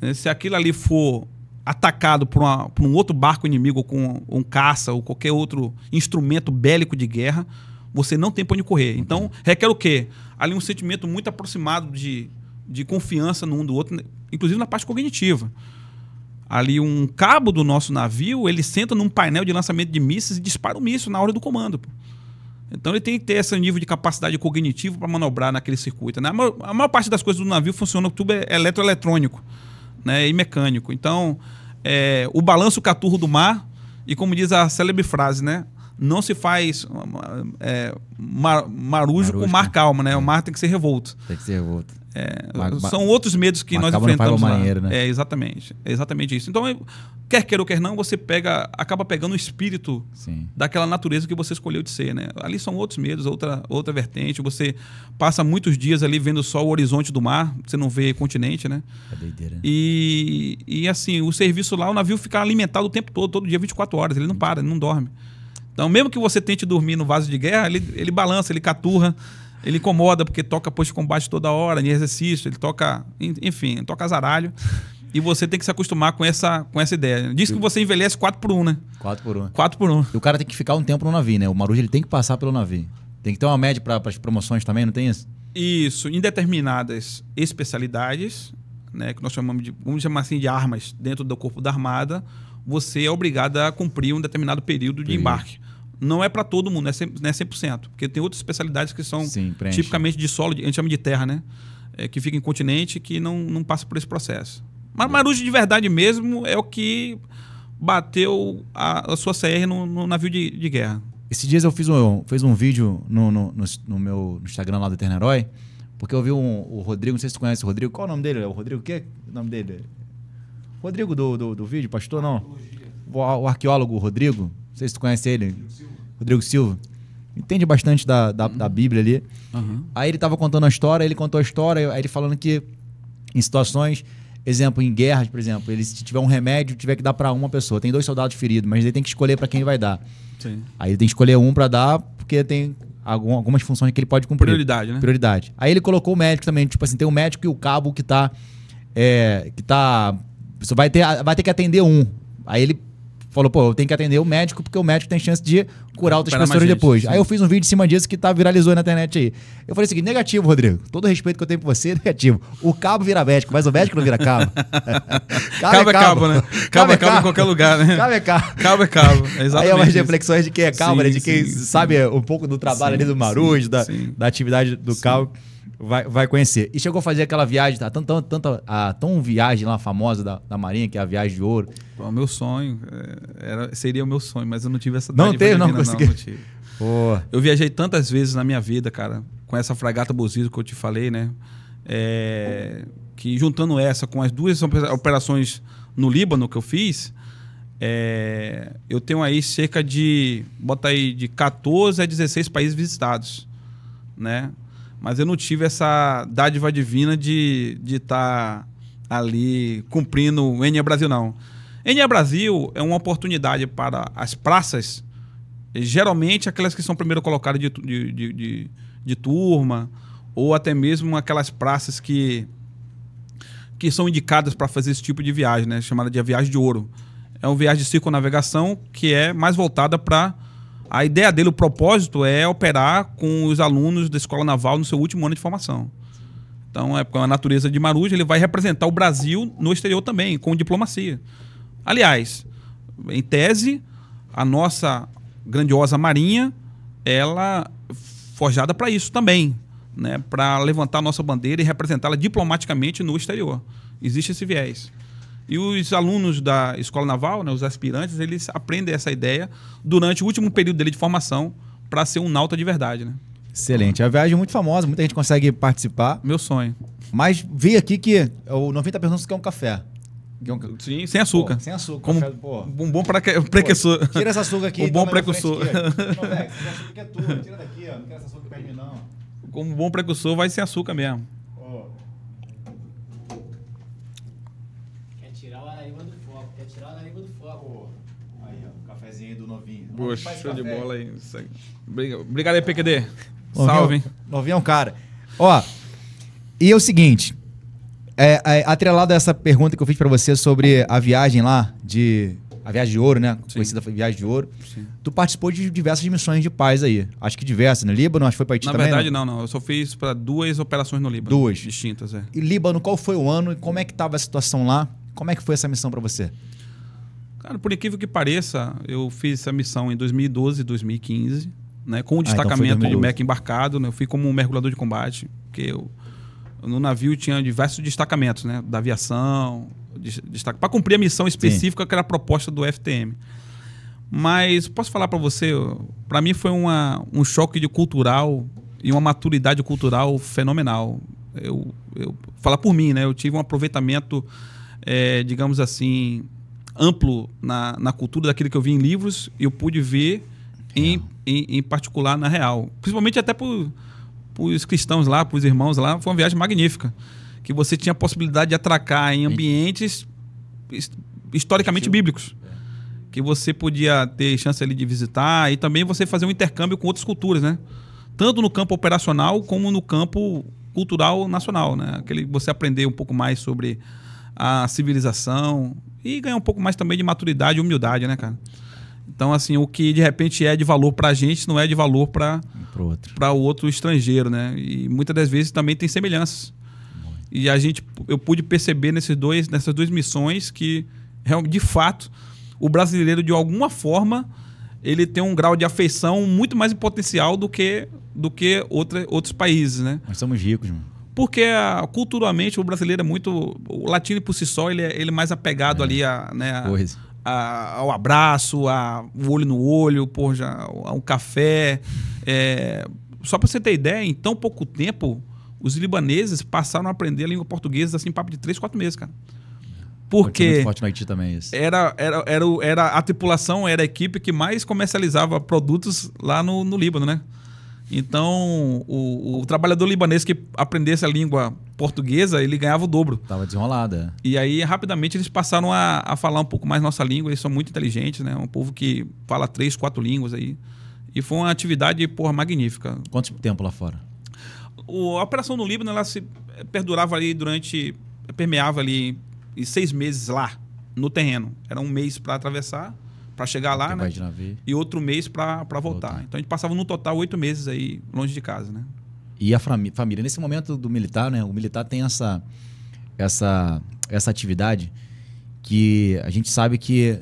Speaker 1: É, se aquilo ali for atacado por, uma, por um outro barco inimigo, com um caça ou qualquer outro instrumento bélico de guerra, você não tem para onde correr. Então, requer o quê? Ali um sentimento muito aproximado de, de confiança no um do outro, inclusive na parte cognitiva. Ali um cabo do nosso navio, ele senta num painel de lançamento de mísseis e dispara o um míssil na hora do comando. Então ele tem que ter esse nível de capacidade cognitiva para manobrar naquele circuito. Né? A, maior, a, maior, parte das coisas do navio funciona, tudo é eletroeletrônico né? e mecânico. Então, é, o balanço caturro do mar, e como diz a célebre frase, né? não se faz é, mar, marujo, com mar né? calmo, né? É. O mar tem que ser revolto. Tem que ser revolto. É, são outros medos que nós enfrentamos não maneiro, né? É exatamente, é exatamente isso. Então, quer queira ou quer não, você pega, acaba pegando o espírito Sim. daquela natureza que você escolheu de ser, né? Ali são outros medos, outra outra vertente. Você passa muitos dias ali vendo só o horizonte do mar, você não vê continente, né? É doideira. E e assim, o serviço lá, o navio fica alimentado o tempo todo, todo dia 24 horas, ele não para, ele não dorme. Então, mesmo que você tente dormir no vaso de guerra, ele, ele balança, ele caturra, ele incomoda, porque toca pós de combate toda hora, em exercício, ele toca, enfim, toca azaralho. E você tem que se acostumar com essa, com essa ideia. Diz que você envelhece 4 por 1, né? 4 por 1. 4
Speaker 2: por 1. E o cara tem que ficar um tempo no navio, né? O Marujo ele tem que passar pelo navio. Tem que ter uma média para as promoções também, não tem isso?
Speaker 1: Isso, em determinadas especialidades, né, que nós chamamos de, vamos chamar assim, de armas dentro do corpo da armada, você é obrigado a cumprir um determinado período de embarque. Não é para todo mundo, não é 100%, 100% porque tem outras especialidades que são Sim, tipicamente de solo, a gente chama de terra, né? É, que fica em continente que não, não passa por esse processo. Mas marujo de verdade mesmo é o que bateu a, a sua CR no, no navio de, de, guerra.
Speaker 2: Esses dias eu fiz um, fiz um vídeo no, no, no meu Instagram lá do Eterno Herói, porque eu vi um, o Rodrigo, não sei se você conhece o Rodrigo, qual é o nome dele? É o Rodrigo o quê? O nome dele? Rodrigo do, do, do vídeo, pastor, não. O, o, arqueólogo Rodrigo, não sei se tu conhece ele. Rodrigo Silva. Entende bastante da, da, uhum. da Bíblia ali. Uhum. Aí ele estava contando a história, ele contou a história, aí ele falando que em situações exemplo, em guerras, por exemplo, ele se tiver um remédio, tiver que dar para uma pessoa. Tem dois soldados feridos, mas ele tem que escolher para quem vai dar. Sim. Aí ele tem que escolher um para dar, porque tem algumas funções que ele pode cumprir. Prioridade, né? Prioridade. Aí ele colocou o médico também, tipo assim, tem o médico e o cabo que tá é, que tá você vai ter, vai ter que atender um. Aí ele falou, pô, eu tenho que atender o médico, porque o médico tem chance de curar outras pessoas depois. Sim. Aí eu fiz um vídeo em cima disso que tá, viralizou na internet aí. Eu falei o seguinte, negativo, Rodrigo. Todo respeito que eu tenho por você, negativo. O cabo vira médico, mas o médico não vira cabo. cabo, cabo é, é cabo, cabo né? Cabo, cabo é cabo, é cabo, em qualquer lugar, né? Cabo é cabo. Cabo é cabo, exatamente Aí é umas reflexões de quem é cabo, sim, né? De quem sim, sabe um pouco do trabalho ali do Marujo, da, da atividade do cabo vai, vai conhecer. E chegou a fazer aquela viagem, tá? Tanta, tanta, a tão viagem lá
Speaker 1: famosa da, da Marinha, que é a viagem de ouro. É o meu sonho, é, era, seria o meu sonho, mas eu não tive essa Não teve, não, consegui. Não, oh. Eu viajei tantas vezes na minha vida, cara, com essa fragata bozido que eu te falei, né? É, que juntando essa com as duas operações no Líbano que eu fiz, é, eu tenho aí cerca de, bota aí, de 14 a 16 países visitados, né? mas eu não tive essa dádiva divina de estar de tá ali cumprindo o Enia Brasil, não. Enia Brasil é uma oportunidade para as praças, geralmente aquelas que são primeiro colocadas de, de, de, de, de turma, ou até mesmo aquelas praças que, que são indicadas para fazer esse tipo de viagem, né? chamada de viagem de ouro. É uma viagem de circunnavegação que é mais voltada para a ideia dele, o propósito é operar com os alunos da Escola Naval no seu último ano de formação. Então, é com a natureza de Maruja, ele vai representar o Brasil no exterior também, com diplomacia. Aliás, em tese, a nossa grandiosa marinha, ela forjada para isso também, né? para levantar a nossa bandeira e representá-la diplomaticamente no exterior. Existe esse viés. E os alunos da Escola Naval, né, os aspirantes, eles aprendem essa ideia durante o último período dele de formação para ser um nauta de verdade, né?
Speaker 2: Excelente. É uma viagem muito famosa, muita gente consegue participar. Meu sonho. Mas vi aqui que o 90 pessoas quer um café.
Speaker 1: Sim, sem açúcar. Pô, sem açúcar. Como café, pô. Um bom precursor. tira essa açúcar aqui. Um bom precursor. esse açúcar é Tira daqui,
Speaker 2: ó. Não quero essa açúcar mim, não.
Speaker 1: Como um bom precursor, vai sem açúcar mesmo.
Speaker 2: Boa, show de bola
Speaker 1: aí. Obrigado aí, PQD. Novinho, Salve. Hein?
Speaker 2: Novinho é um cara. Ó, e é o seguinte. É, é, atrelado a essa pergunta que eu fiz para você sobre a viagem lá de a viagem de ouro, né? Sim. Conhecida viagem de ouro. Sim. Tu participou de diversas missões de paz aí. Acho que diversas. No né? Líbano, acho que foi pra Haiti Na também, verdade,
Speaker 1: não? Né? não, não. Eu só fiz para duas operações no Líbano. Duas. Distintas, é.
Speaker 2: E Líbano, qual foi o ano e como é que estava a situação lá? Como é que foi essa missão para você?
Speaker 1: Cara, por incrível que pareça, eu fiz essa missão em 2012, 2015, né? Com o destacamento ah, então MEC embarcado, né? Eu fui como um mergulhador de combate, porque eu, no navio tinha diversos destacamentos, né? Da aviação, destaque para cumprir a missão específica Sim. que era a proposta do FTM. Mas posso falar para você, para mim foi uma, um choque de cultural e uma maturidade cultural fenomenal. Eu, eu falar por mim, né? Eu tive um aproveitamento, é, digamos assim, amplo na, na cultura daquilo que eu vi em livros, eu pude ver em, em, em, particular na real. Principalmente até para os cristãos lá, para os irmãos lá, foi uma viagem magnífica. Que você tinha a possibilidade de atracar em ambientes historicamente bíblicos. É. Que você podia ter chance ali de visitar e também você fazer um intercâmbio com outras culturas, né? Tanto no campo operacional como no campo cultural nacional, né? Aquele, você aprender um pouco mais sobre a civilização, e ganhar um pouco mais também de maturidade e humildade, né, cara? Então, assim, o que de repente é de valor para a gente não é de valor para o outro. outro estrangeiro, né? E muitas das vezes também tem semelhanças. E a gente, eu pude perceber nesses dois, nessas duas missões que, de fato, o brasileiro, de alguma forma, ele tem um grau de afeição muito mais potencial do que, do que outra, outros países, né? Nós somos ricos, mano porque a, culturalmente o brasileiro é muito. O latino por si só, ele é, ele é mais apegado é. ali a, né, a, a, ao abraço, a, o olho no olho, por já, a um café. É, só para você ter ideia, em tão pouco tempo, os libaneses passaram a aprender a língua portuguesa assim, papo de três quatro meses, cara.
Speaker 2: Porque forte no Haiti também isso.
Speaker 1: Era, era, era, era a tripulação, era a equipe que mais comercializava produtos lá no, no Líbano, né? Então, o, o, trabalhador libanês que aprendesse a língua portuguesa, ele ganhava o dobro. Tava desenrolada. E aí, rapidamente, eles passaram a, a falar um pouco mais nossa língua. Eles são muito inteligentes, né? Um povo que fala três, quatro línguas aí. E foi uma atividade, porra, magnífica. Quanto tempo lá fora? O, a operação no Líbano, ela se perdurava ali durante... Permeava ali seis meses lá, no terreno. Era um mês para atravessar para chegar lá, né? E outro mês para voltar. voltar. Então a gente passava no total oito meses aí longe de casa, né?
Speaker 2: E a família nesse momento do militar, né? O militar tem essa essa essa atividade que a gente sabe que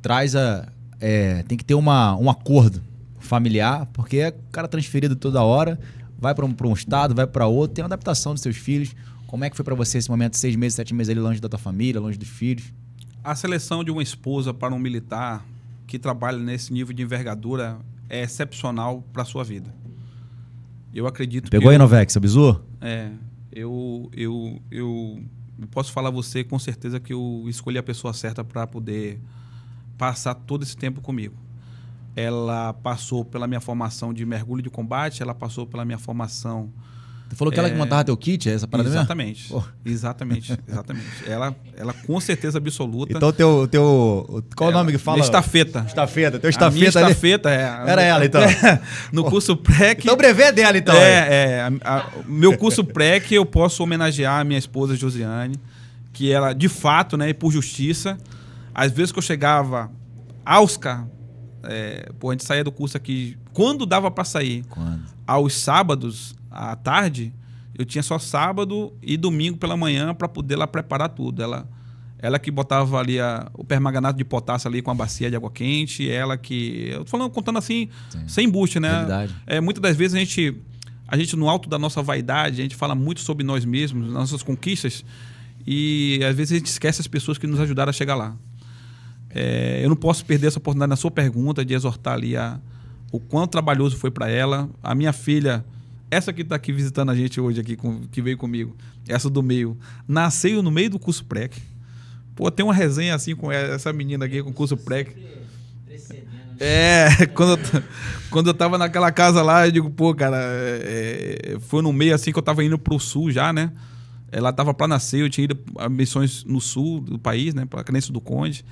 Speaker 2: traz a é, tem que ter uma, um acordo familiar, porque é cara transferido toda hora, vai para um, um estado, vai para outro, tem uma adaptação dos seus filhos. Como é que foi para você esse momento, seis meses, sete meses ali longe da tua família, longe dos
Speaker 1: filhos? A seleção de uma esposa para um militar que trabalha nesse nível de envergadura é excepcional para sua vida. Eu acredito Pegou que. Pegou a Novex, abusou? É. Eu, eu, eu posso falar a você com certeza que eu escolhi a pessoa certa para poder passar todo esse tempo comigo. Ela passou pela minha formação de mergulho de combate, ela passou pela minha formação Tu falou que é... ela que montava é, teu kit, é essa parada exatamente, mesmo? Oh. Exatamente, exatamente. ela, ela com certeza absoluta. Então teu,
Speaker 2: teu qual o nome que fala? Estafeta. Estafeta, teu estafeta a minha ali.
Speaker 1: é. Era ela então. É, no curso pré Então o brevet é dela então. É, é. A, a, meu curso pré que eu posso homenagear a minha esposa Josiane, que ela, de fato, né, e por justiça, às vezes que eu chegava ausca, é, pô, a gente saía do curso aqui, quando dava para sair? Quando? Aos sábados à tarde, eu tinha só sábado e domingo pela manhã para poder lá preparar tudo. Ela, ela que botava ali a, o permanganato de potássio ali com a bacia de água quente, ela que. Eu tô falando, contando assim, Sim. sem embuste, né? Verdade. É, muitas das vezes a gente, a gente, no alto da nossa vaidade, a gente fala muito sobre nós mesmos, nossas conquistas, e às vezes a gente esquece as pessoas que nos ajudaram a chegar lá. É, eu não posso perder essa oportunidade na sua pergunta de exortar ali a, o quanto trabalhoso foi para ela. A minha filha essa que está aqui visitando a gente hoje, aqui com, que veio comigo, essa do meio, nasceu no meio do curso PREC. Pô, tem uma resenha assim com essa menina aqui com curso PREC. É, quando eu, quando eu tava naquela casa lá, eu digo, pô, cara, é, é, foi no meio assim que eu tava indo pro sul já, né? Ela é, tava para nascer, eu tinha ido a missões no sul do país, né? Pra Crença do Conde.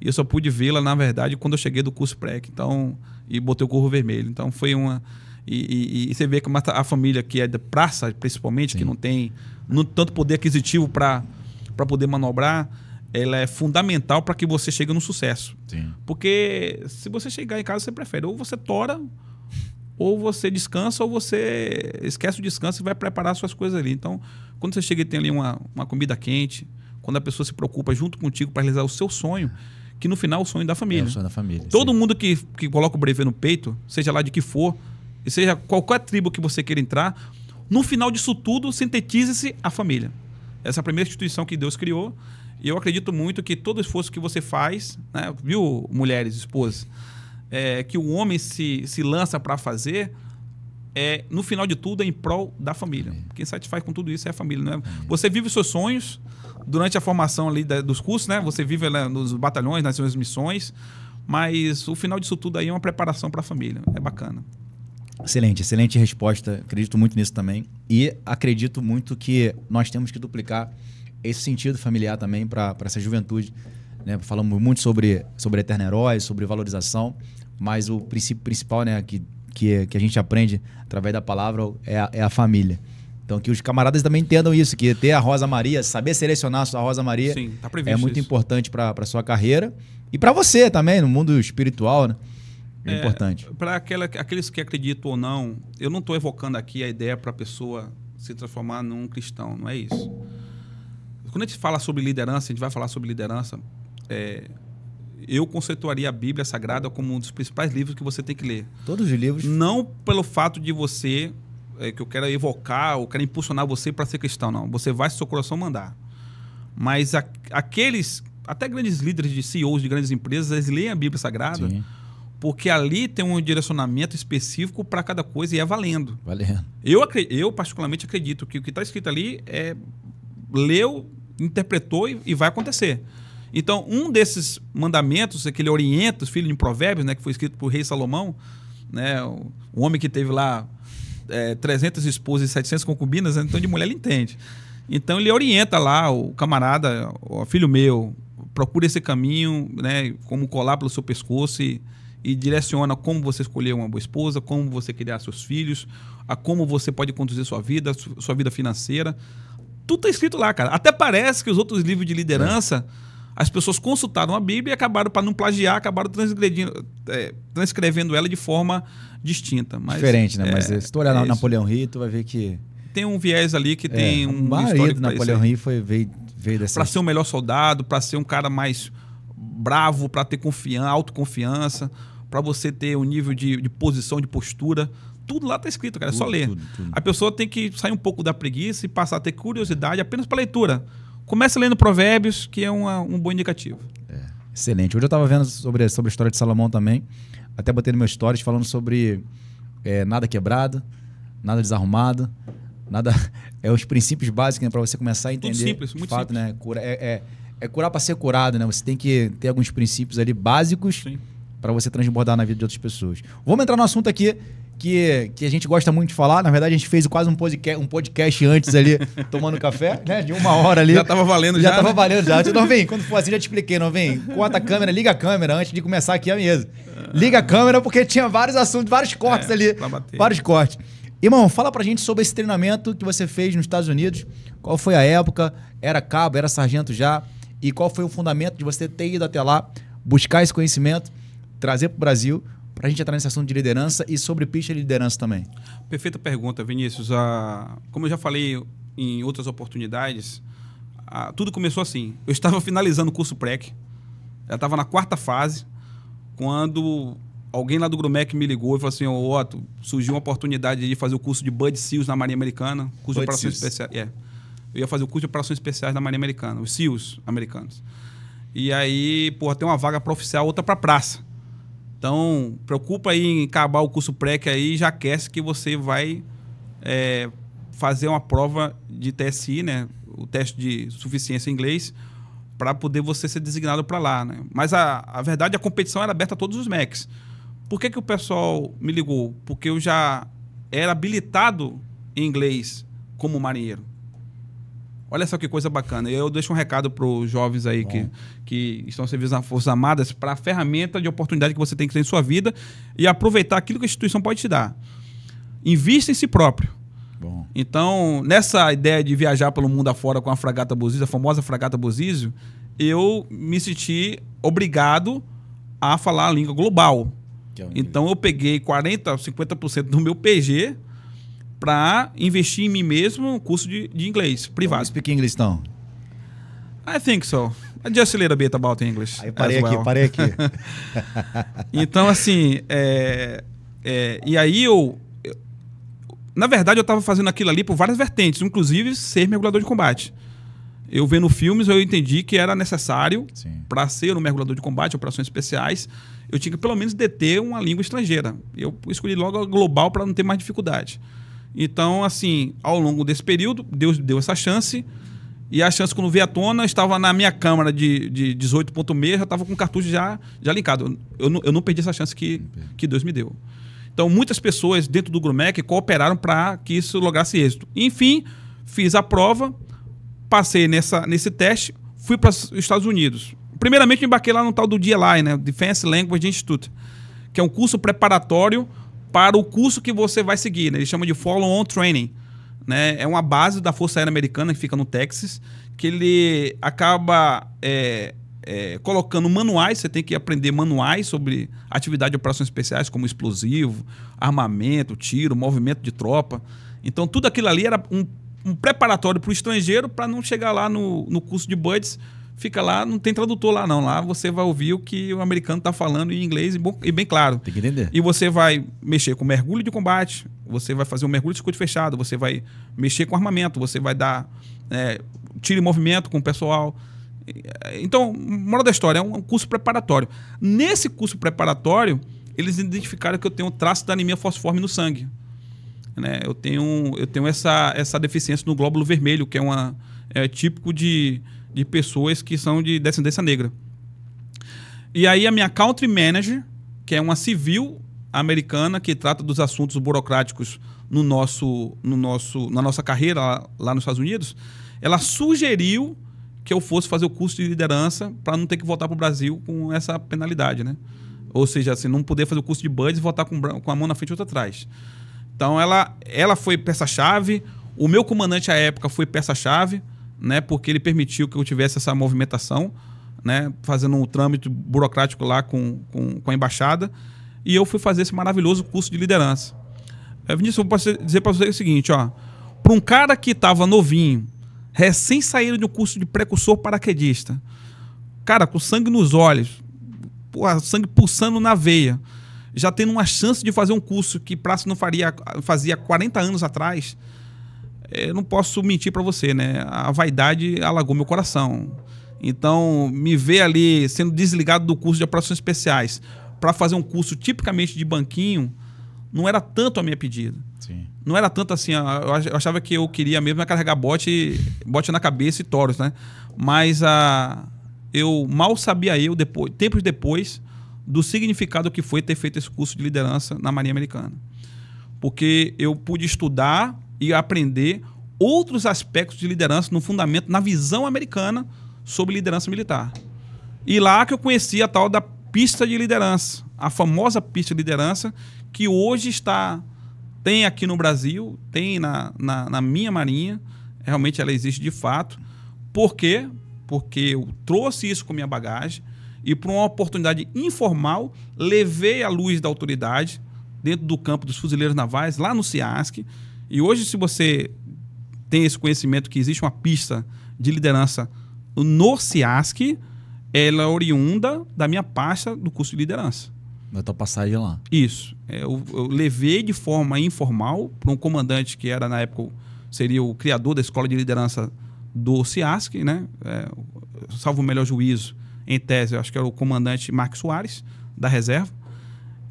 Speaker 1: E eu só pude vê-la, na verdade, quando eu cheguei do curso PREC. Então, e botei o corvo vermelho. Então foi uma e, e, e você vê como a família que é da praça, principalmente, Sim. que não tem não, tanto poder aquisitivo para poder manobrar, ela é fundamental para que você chegue no sucesso. Sim. Porque se você chegar em casa, você prefere ou você tora, ou você descansa, ou você esquece o descanso e vai preparar suas coisas ali. Então, quando você chega e tem ali uma, uma comida quente, quando a pessoa se preocupa junto contigo para realizar o seu sonho, que no final é, é o sonho da família. É o sonho da família. Todo sim. mundo que, que coloca o brevet no peito, seja lá de que for, seja qualquer tribo que você queira entrar, no final disso tudo, sintetize-se a família. Essa é a primeira instituição que Deus criou. E eu acredito muito que todo esforço que você faz, né, viu, mulheres, esposas, é, que o homem se, se lança para fazer, é, no final de tudo, é em prol da família. Quem satisfaz com tudo isso é a família. É? Você vive os seus sonhos durante a formação ali da, dos cursos, né? Você vive né, nos batalhões, nas suas missões, mas o final disso tudo aí é uma preparação para a família. É bacana.
Speaker 2: Excelente, excelente resposta. Acredito muito nisso também. E acredito muito que nós temos que duplicar esse sentido familiar também para essa juventude. Né? Falamos muito sobre, sobre Eterno Herói, sobre valorização, mas o princípio principal né, que, que, que a gente aprende através da palavra é a, é a família. Então, que os camaradas também entendam isso, que ter a Rosa Maria, saber selecionar a sua Rosa Maria Sim, tá é muito isso. importante para a sua carreira e para você também, no mundo espiritual, né? É, importante.
Speaker 1: Para aqueles que acreditam ou não, eu não estou evocando aqui a ideia para a pessoa se transformar num cristão, não é isso. Quando a gente fala sobre liderança, a gente vai falar sobre liderança. É, eu conceituaria a Bíblia Sagrada como um dos principais livros que você tem que ler. Todos os livros? Não pelo fato de você, é, que eu quero evocar ou quero impulsionar você para ser cristão, não. Você vai se seu coração mandar. Mas a, aqueles, até grandes líderes de CEOs de grandes empresas, eles leem a Bíblia Sagrada. Sim porque ali tem um direcionamento específico para cada coisa e é valendo. Valendo. Eu, eu particularmente, acredito que o que está escrito ali é leu, interpretou e, e, vai acontecer. Então, um desses mandamentos, aquele é orienta os filhos de Provérbios, né, que foi escrito por rei Salomão, né, o, homem que teve lá é, 300 esposas e 700 concubinas, né, então de mulher ele entende. Então, ele orienta lá o camarada, o filho meu, procura esse caminho, né, como colar pelo seu pescoço e e direciona como você escolher uma boa esposa, como você criar seus filhos, a como você pode conduzir sua vida, sua vida financeira. Tudo está escrito lá, cara. Até parece que os outros livros de liderança, é. as pessoas consultaram a Bíblia e acabaram, para não plagiar, acabaram transgredindo, é, transcrevendo ela de forma distinta. Mas, Diferente, né? É, Mas se tu olhar é Napoleão
Speaker 2: Rio, tu vai ver que...
Speaker 1: Tem um viés ali que é, tem um, O marido, histórico. Napoleão Rio
Speaker 2: foi, veio, veio dessa... Para ser
Speaker 1: o um melhor soldado, para ser um cara mais bravo, para ter confiança, autoconfiança, para você ter um nível de, de, posição, de postura. Tudo lá está escrito, cara. Tudo, é só ler. Tudo, tudo. A pessoa tem que sair um pouco da preguiça e passar a ter curiosidade apenas para leitura. Começa lendo Provérbios, que é uma, um bom indicativo. É,
Speaker 2: excelente. Hoje eu estava vendo sobre, sobre a história de Salomão também. Até botei no meu stories falando sobre é, nada quebrado, nada desarrumado nada é os princípios básicos né, para você começar a entender Tudo simples, muito de fato simples. né cura é, é, é curar para ser curado, né? Você tem que ter alguns princípios ali básicos para você transbordar na vida de outras pessoas. Vamos entrar no assunto aqui que, que a gente gosta muito de falar. Na verdade, a gente fez quase um podcast, um podcast antes ali, tomando café, né? De uma hora ali. Já tava valendo já. Já tava né? valendo já. Então, vem, quando for assim, já te expliquei, não vem. Corta a câmera, liga a câmera antes de começar aqui a mesa. Liga a câmera porque tinha vários assuntos, vários é, cortes é, ali. Vários cortes. Irmão, fala pra gente sobre esse treinamento que você fez nos Estados Unidos. Qual foi a época? Era cabo, era sargento já? e qual foi o fundamento de você ter ido até lá, buscar esse conhecimento, trazer para o Brasil, para a gente entrar nesse assunto de liderança e sobre pista de liderança também.
Speaker 1: Perfeita pergunta, Vinícius. Ah, como eu já falei em outras oportunidades, ah, tudo começou assim. Eu estava finalizando o curso PREC, já estava na quarta fase, quando alguém lá do Grumec me ligou e falou assim: Ô oh, Otto, surgiu uma oportunidade de fazer o curso de Bud Seals na Marinha Americana, curso Bud de operações especiais. Yeah. É. Eu ia fazer o curso de operações especiais da Marinha Americana, os CIOs americanos. E aí, porra, tem uma vaga para oficial, outra para praça. Então, preocupa aí em acabar o curso pré que aí já aquece que você vai é, fazer uma prova de TSI, né? O teste de suficiência em inglês, para poder você ser designado para lá, né? Mas a, a verdade, a competição era aberta a todos os MECs. Por que, que o pessoal me ligou? Porque eu já era habilitado em inglês como marinheiro. Olha só que coisa bacana. Eu deixo um recado para os jovens aí que, que estão servindo nas Forças Armadas para a ferramenta de oportunidade que você tem que ter em sua vida e aproveitar aquilo que a instituição pode te dar. Invista em si próprio. Bom. Então, nessa ideia de viajar pelo mundo afora com a fragata Bozizio, a famosa fragata Bozizio, eu me senti obrigado a falar a língua global. É então, eu peguei 40%, 50% do meu PG para investir em mim mesmo um curso de, de inglês privado. Don't speak inglês então. I think so. I just a little bit about English. Aí parei well. aqui, parei aqui. então, assim, é, é, e aí eu, eu, Na verdade, eu estava fazendo aquilo ali por várias vertentes, inclusive ser mergulhador de combate. Eu vendo filmes, eu entendi que era necessário para ser um mergulhador de combate, operações especiais, eu tinha que pelo menos deter uma língua estrangeira. Eu escolhi logo a global para não ter mais dificuldade. Então, assim, ao longo desse período, Deus deu essa chance. E a chance, quando veio à tona, estava na minha câmera de, de 18.6, já estava com o cartucho já, já linkado. Eu, eu, não perdi essa chance que, que Deus me deu. Então, muitas pessoas dentro do Grumec cooperaram para que isso lograsse êxito. Enfim, fiz a prova, passei nessa, nesse teste, fui para os Estados Unidos. Primeiramente, embarquei lá no tal do DLI, né? Defense Language Institute, que é um curso preparatório para o curso que você vai seguir. Né? Ele chama de follow-on training. Né? É uma base da Força Aérea Americana que fica no Texas, que ele acaba é, é, colocando manuais, você tem que aprender manuais sobre atividade de operações especiais, como explosivo, armamento, tiro, movimento de tropa. Então, tudo aquilo ali era um, um preparatório para o estrangeiro para não chegar lá no, no curso de Buds fica lá, não tem tradutor lá não. Lá você vai ouvir o que o americano está falando em inglês e, bom, e, bem claro. Tem que entender. E você vai mexer com mergulho de combate, você vai fazer um mergulho de escudo fechado, você vai mexer com armamento, você vai dar é, tiro e movimento com o pessoal. Então, moral da história, é um curso preparatório. Nesse curso preparatório, eles identificaram que eu tenho um traço da anemia fosforme no sangue. Né? Eu tenho, eu tenho essa, essa deficiência no glóbulo vermelho, que é, uma, é típico de, de pessoas que são de descendência negra. E aí a minha country manager, que é uma civil americana que trata dos assuntos burocráticos no nosso, no nosso, na nossa carreira lá, nos Estados Unidos, ela sugeriu que eu fosse fazer o curso de liderança para não ter que voltar para o Brasil com essa penalidade, né? Ou seja, assim, não poder fazer o curso de Buds e voltar com, com a mão na frente e outra atrás. Então ela, ela foi peça-chave, o meu comandante à época foi peça-chave né? Porque ele permitiu que eu tivesse essa movimentação, né? Fazendo um trâmite burocrático lá com, com, com a embaixada. E eu fui fazer esse maravilhoso curso de liderança. É, Vinícius, eu posso dizer para você o seguinte, ó. Para um cara que estava novinho, recém saído de um curso de precursor paraquedista, cara, com sangue nos olhos, porra, sangue pulsando na veia, já tendo uma chance de fazer um curso que Praça não faria, fazia 40 anos atrás, é, eu não posso mentir para você, né? A vaidade alagou meu coração. Então, me ver ali sendo desligado do curso de operações especiais para fazer um curso tipicamente de banquinho, não era tanto a minha pedida. Sim. Não era tanto assim, eu achava que eu queria mesmo é carregar bote, bote na cabeça e toros, né? Mas a ah, eu mal sabia eu depois, tempos depois do significado que foi ter feito esse curso de liderança na Marinha Americana. Porque eu pude estudar e aprender outros aspectos de liderança no fundamento, na visão americana sobre liderança militar. E lá que eu conheci a tal da pista de liderança, a famosa pista de liderança que hoje está tem aqui no Brasil, tem na, na, na minha marinha, realmente ela existe de fato. Por quê? Porque eu trouxe isso com minha bagagem e por uma oportunidade informal levei a luz da autoridade dentro do campo dos fuzileiros navais lá no Ciasc, e hoje, se você tem esse conhecimento que existe uma pista de liderança no CIASC, ela é oriunda da minha pasta do curso de liderança. Da tua passagem lá. Isso. É, eu, eu levei de forma informal para um comandante que era, na época, seria o criador da escola de liderança do CIASC, né? É, salvo o melhor juízo, em tese, eu acho que era o comandante Marcos Soares, da reserva.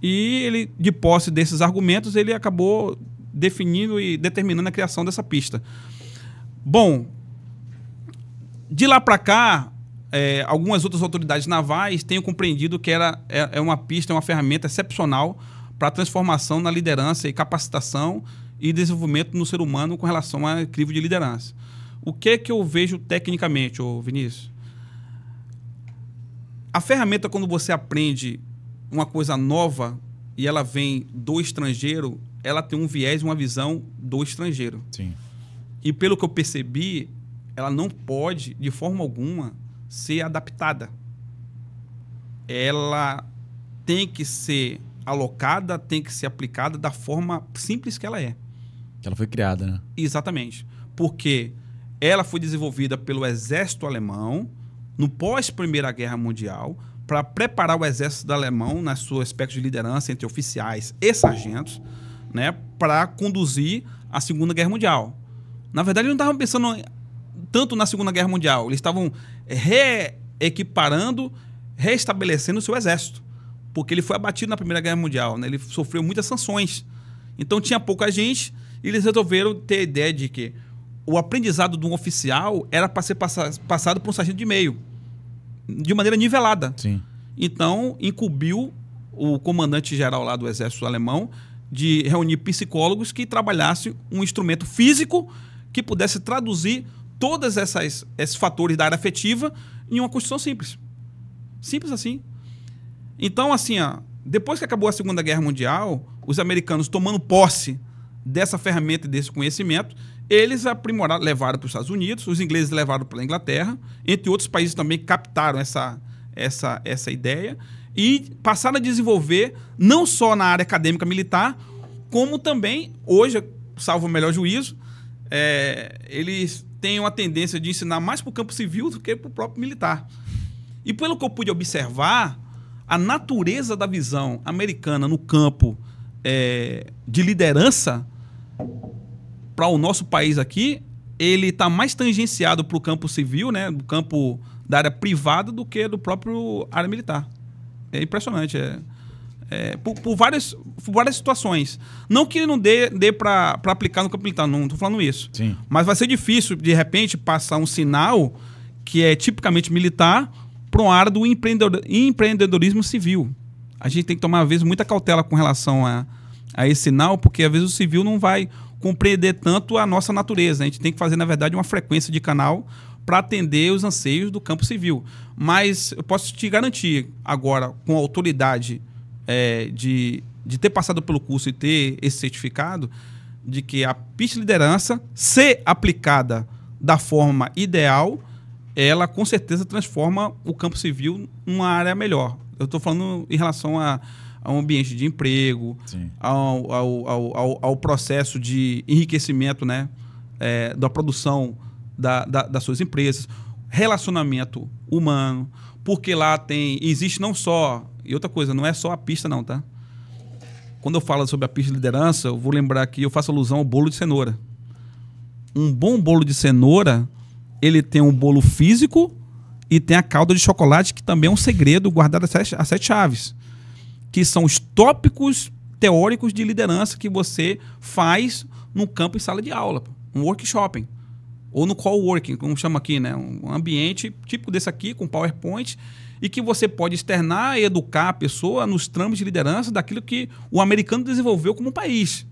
Speaker 1: E ele, de posse desses argumentos, ele acabou definindo e determinando a criação dessa pista. Bom, de lá para cá, é, algumas outras autoridades navais têm compreendido que era, é, é uma pista, é uma ferramenta excepcional para transformação na liderança e capacitação e desenvolvimento no ser humano com relação a crivo de liderança. O que é que eu vejo tecnicamente, ô Vinícius? A ferramenta, quando você aprende uma coisa nova e ela vem do estrangeiro, ela tem um viés, uma visão do estrangeiro. Sim. E pelo que eu percebi, ela não pode, de forma alguma, ser adaptada. Ela tem que ser alocada, tem que ser aplicada da forma simples que ela é.
Speaker 2: Que ela foi criada, né?
Speaker 1: Exatamente. Porque ela foi desenvolvida pelo exército alemão no pós Primeira Guerra Mundial para preparar o exército alemão nas suas aspecto de liderança entre oficiais e sargentos né, para conduzir a Segunda Guerra Mundial. Na verdade, eles não estavam pensando tanto na Segunda Guerra Mundial, eles estavam reequiparando, reestabelecendo o seu exército, porque ele foi abatido na Primeira Guerra Mundial, né? ele sofreu muitas sanções. Então tinha pouca gente e eles resolveram ter a ideia de que o aprendizado de um oficial era para ser passado por um sargento de meio, de maneira nivelada. Sim. Então, incumbiu o comandante geral lá do exército alemão de reunir psicólogos que trabalhassem um instrumento físico que pudesse traduzir todas essas esses fatores da área afetiva em uma construção simples. Simples assim. Então, assim, ó, depois que acabou a Segunda Guerra Mundial, os americanos tomando posse dessa ferramenta e desse conhecimento, eles aprimoraram, levaram para os Estados Unidos, os ingleses levaram para a Inglaterra, entre outros países também captaram essa, essa, essa ideia, e passaram a desenvolver não só na área acadêmica militar, como também, hoje, salvo o melhor juízo, é, eles têm uma tendência de ensinar mais para o campo civil do que para o próprio militar. E pelo que eu pude observar, a natureza da visão americana no campo é, de liderança para o nosso país aqui, ele está mais tangenciado para o campo civil, né, do campo da área privada, do que do próprio área militar é impressionante. É, é por, por, várias, por várias situações. Não que não dê, dê para aplicar no campo militar, não estou falando isso. Sim. Mas vai ser difícil, de repente, passar um sinal que é tipicamente militar para um área do empreendedor, empreendedorismo civil. A gente tem que tomar, às vezes, muita cautela com relação a, a esse sinal, porque às vezes o civil não vai compreender tanto a nossa natureza. A gente tem que fazer, na verdade, uma frequência de canal para atender os anseios do campo civil. Mas eu posso te garantir agora, com a autoridade é, de, de ter passado pelo curso e ter esse certificado, de que a pista liderança, se aplicada da forma ideal, ela com certeza transforma o campo civil numa área melhor. Eu estou falando em relação a, ao ambiente de emprego, ao ao, ao, ao, ao, processo de enriquecimento né, é, da produção da, da, das suas empresas, relacionamento humano, porque lá tem. Existe não só. E outra coisa, não é só a pista, não, tá? Quando eu falo sobre a pista de liderança, eu vou lembrar aqui, eu faço alusão ao bolo de cenoura. Um bom bolo de cenoura, ele tem um bolo físico e tem a calda de chocolate, que também é um segredo guardado a sete, a sete chaves. Que são os tópicos teóricos de liderança que você faz no campo e sala de aula, um workshop. Ou no coworking, como chama aqui, né? Um ambiente típico desse aqui, com PowerPoint, e que você pode externar e educar a pessoa nos trâmites de liderança daquilo que o americano desenvolveu como país.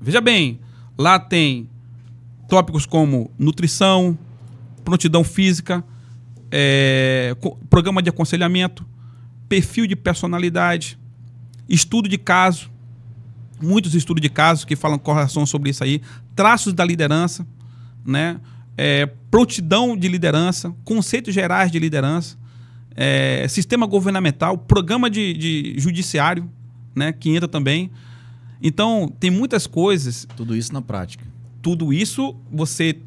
Speaker 1: Veja bem, lá tem tópicos como nutrição, prontidão física, é, programa de aconselhamento, perfil de personalidade, estudo de caso, muitos estudos de casos que falam correlação sobre isso aí, traços da liderança, né? É, prontidão de liderança, conceitos gerais de liderança, é, sistema governamental, programa de, de judiciário, né? Que entra também. Então, tem muitas coisas. Tudo isso na prática. Tudo isso você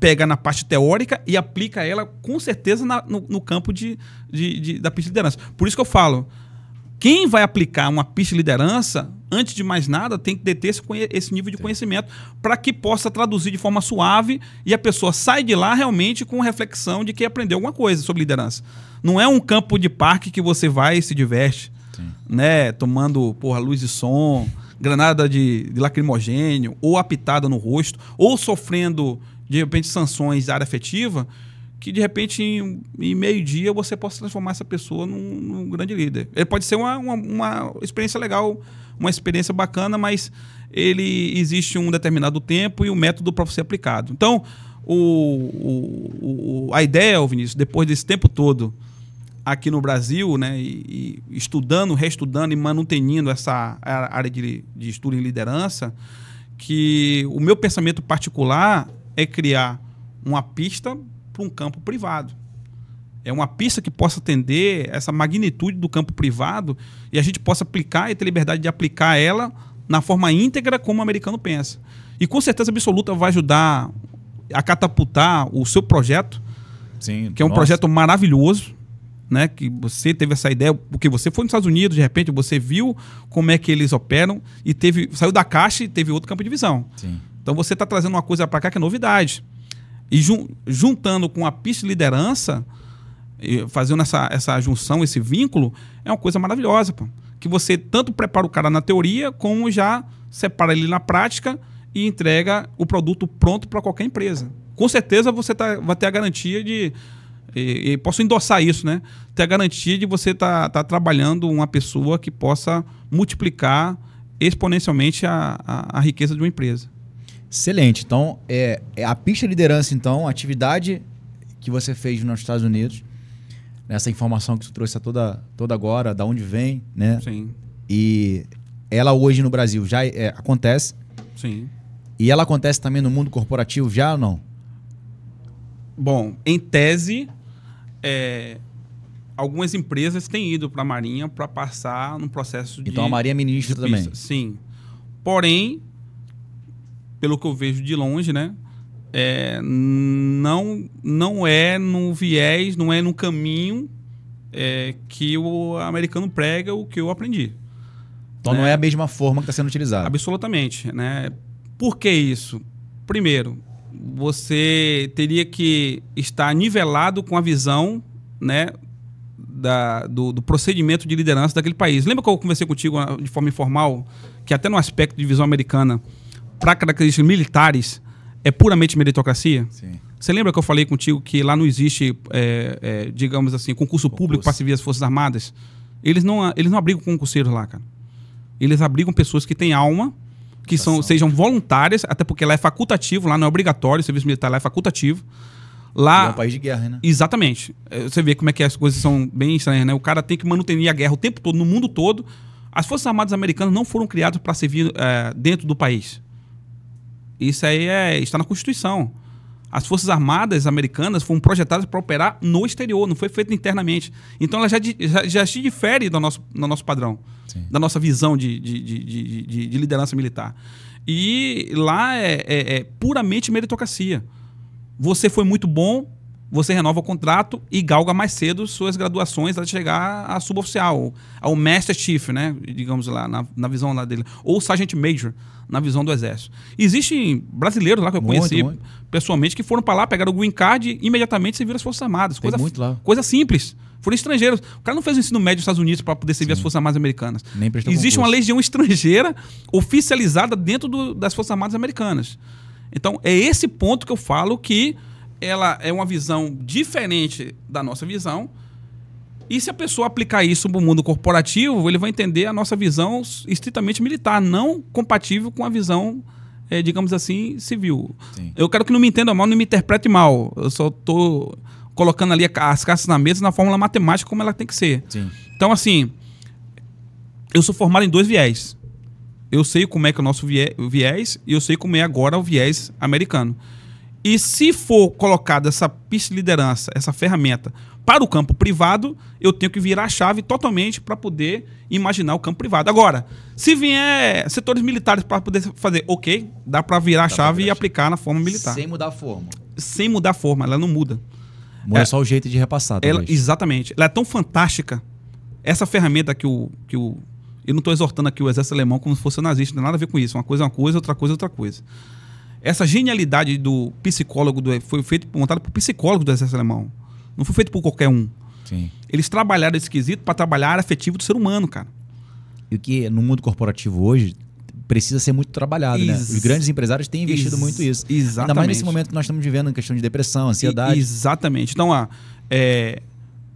Speaker 1: pega na parte teórica e aplica ela com certeza na, no, no, campo de, de, de, da liderança. Por isso que eu falo, quem vai aplicar uma pista de liderança, antes de mais nada, tem que deter esse, esse nível de conhecimento para que possa traduzir de forma suave e a pessoa sai de lá realmente com reflexão de que aprendeu alguma coisa sobre liderança. Não é um campo de parque que você vai e se diverte, Sim. né? Tomando, porra, luz e som, granada de, de lacrimogênio, ou apitada no rosto, ou sofrendo, de repente, sanções da área afetiva que de repente em, em meio-dia você possa transformar essa pessoa num, num grande líder. Ele pode ser uma, uma, uma, experiência legal, uma experiência bacana, mas ele existe um determinado tempo e um método para ser aplicado. Então, o, o, o, a ideia, Vinícius, depois desse tempo todo aqui no Brasil, né, e, e estudando, reestudando e mantendo essa área de, de estudo em liderança, que o meu pensamento particular é criar uma pista para um campo privado. É uma pista que possa atender essa magnitude do campo privado e a gente possa aplicar e ter liberdade de aplicar ela na forma íntegra como o americano pensa. E com certeza absoluta vai ajudar a catapultar o seu projeto, Sim, que é um nossa. projeto maravilhoso, né? Que você teve essa ideia, porque você foi nos Estados Unidos, de repente você viu como é que eles operam e teve saiu da caixa e teve outro campo de visão. Sim. Então você está trazendo uma coisa para cá que é novidade. E jun juntando com a pista liderança, fazendo essa, essa junção, esse vínculo, é uma coisa maravilhosa, pô. Que você tanto prepara o cara na teoria, como já separa ele na prática e entrega o produto pronto para qualquer empresa. Com certeza você tá, vai ter a garantia de. E, e posso endossar isso, né? Ter a garantia de você estar tá, tá trabalhando uma pessoa que possa multiplicar exponencialmente a, a, a riqueza de uma empresa. Excelente. Então, é, é a pista liderança, então, a atividade que você fez nos
Speaker 2: Estados Unidos, nessa né, informação que você trouxe toda, toda agora, da onde vem, né? Sim. E ela hoje no Brasil já é, acontece. Sim. E ela acontece também no mundo corporativo já ou não? Bom, em tese,
Speaker 1: é, algumas empresas têm ido para a Marinha para passar no processo então de. Então a Marinha é ministra também. Sim. Porém, pelo que eu vejo de longe, né? É, não, não é no viés, não é no caminho é, que o americano prega o que eu aprendi. Então né? não é a mesma forma que está sendo utilizada. Absolutamente. Né? Por que isso? Primeiro, você teria que estar nivelado com a visão né, da, do, do, procedimento de liderança daquele país. Lembra que eu conversei contigo ah, de forma informal, que até no aspecto de visão americana para características militares, é puramente meritocracia? Você lembra que eu falei contigo que lá não existe, é, é, digamos assim, concurso, público para servir as Forças Armadas? Eles não, eles não abrigam concurseiros lá, cara. Eles abrigam pessoas que têm alma, que são, sejam voluntárias, até porque lá é facultativo, lá não é obrigatório, o serviço militar lá é facultativo. Lá, é um país de guerra, né? Exatamente. É, você vê como é que as coisas são bem estranhas, né? O cara tem que manter a guerra o tempo todo, no mundo todo. As Forças Armadas Americanas não foram criadas para servir é, dentro do país. Isso aí é, está na Constituição. As Forças Armadas americanas foram projetadas para operar no exterior, não foi feito internamente. Então ela já, já, já se difere do nosso, do nosso padrão, Sim. da nossa visão de, de, de, de, de liderança militar. E lá é, é, é, puramente meritocracia. Você foi muito bom, você renova o contrato e galga mais cedo suas graduações até chegar a suboficial, ao Master Chief, né? Digamos lá, na, na visão lá dele. Ou sergeant Major, na visão do Exército. Existem brasileiros lá que eu muito, conheci muito. pessoalmente que foram para lá, pegaram o green card e imediatamente serviram as Forças Armadas. Coisa, coisa simples. Foram estrangeiros. O cara não fez o ensino médio nos Estados Unidos para poder servir Sim. as Forças Armadas Americanas. Nem Existe concurso. uma legião estrangeira oficializada dentro do, das Forças Armadas Americanas. Então, é esse ponto que eu falo que ela é uma visão diferente da nossa visão. E se a pessoa aplicar isso no mundo corporativo, ele vai entender a nossa visão estritamente militar, não compatível com a visão, é, digamos assim, civil. Sim. Eu quero que não me entenda mal, não me interprete mal. Eu só estou colocando ali as caças na mesa na fórmula matemática como ela tem que ser. Sim. Então, assim, eu sou formado em dois viés. Eu sei como é que é o nosso viés e eu sei como é agora o viés americano. E se for colocada essa pista de liderança, essa ferramenta, para o campo privado, eu tenho que virar a chave totalmente para poder imaginar o campo privado. Agora, se vier setores militares para poder fazer, ok, dá para virar a chave virar e aplicar na forma militar. Sem mudar a forma. Sem mudar a forma, ela não muda.
Speaker 2: Muda é, só o jeito de repassar. Tá ela,
Speaker 1: exatamente. Ela é tão fantástica. Essa ferramenta que o. Que o eu não estou exortando aqui o exército alemão como se fosse nazista, não tem nada a ver com isso. Uma coisa é uma coisa, outra coisa é outra coisa. Essa genialidade do psicólogo do, foi feito, montada por psicólogo do exército alemão. Não foi feito por qualquer um. Sim. Eles trabalharam esse quesito para trabalhar afetivo do ser humano, cara. E o que no mundo corporativo hoje precisa ser muito trabalhado, né? Ex né? Os grandes empresários têm investido Ex muito isso. Exatamente. Ainda mais nesse
Speaker 2: momento que nós estamos vivendo em
Speaker 1: questão de depressão, ansiedade. E, exatamente. Então, ah, é,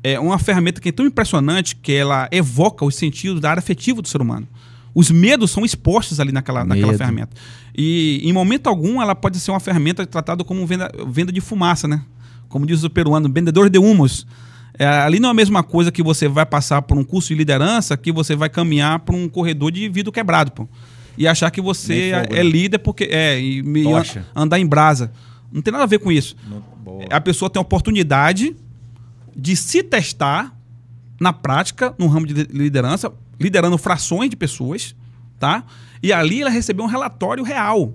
Speaker 1: é uma ferramenta que é tão impressionante que ela evoca os sentidos da área afetiva do ser humano. Os medos são expostos ali naquela, naquela ferramenta. E em momento algum ela pode ser uma ferramenta tratada como venda, venda de fumaça, né? Como diz o peruano, vendedor de humus. É, ali não é a mesma coisa que você vai passar por um curso de liderança que você vai caminhar para um corredor de vidro quebrado, pô. E achar que você fogo, é, é né? líder porque é e, andar em brasa. Não tem nada a ver com isso. a pessoa tem a oportunidade de se testar na prática, no ramo de liderança, liderando frações de pessoas tá? E ali ela recebeu um relatório real.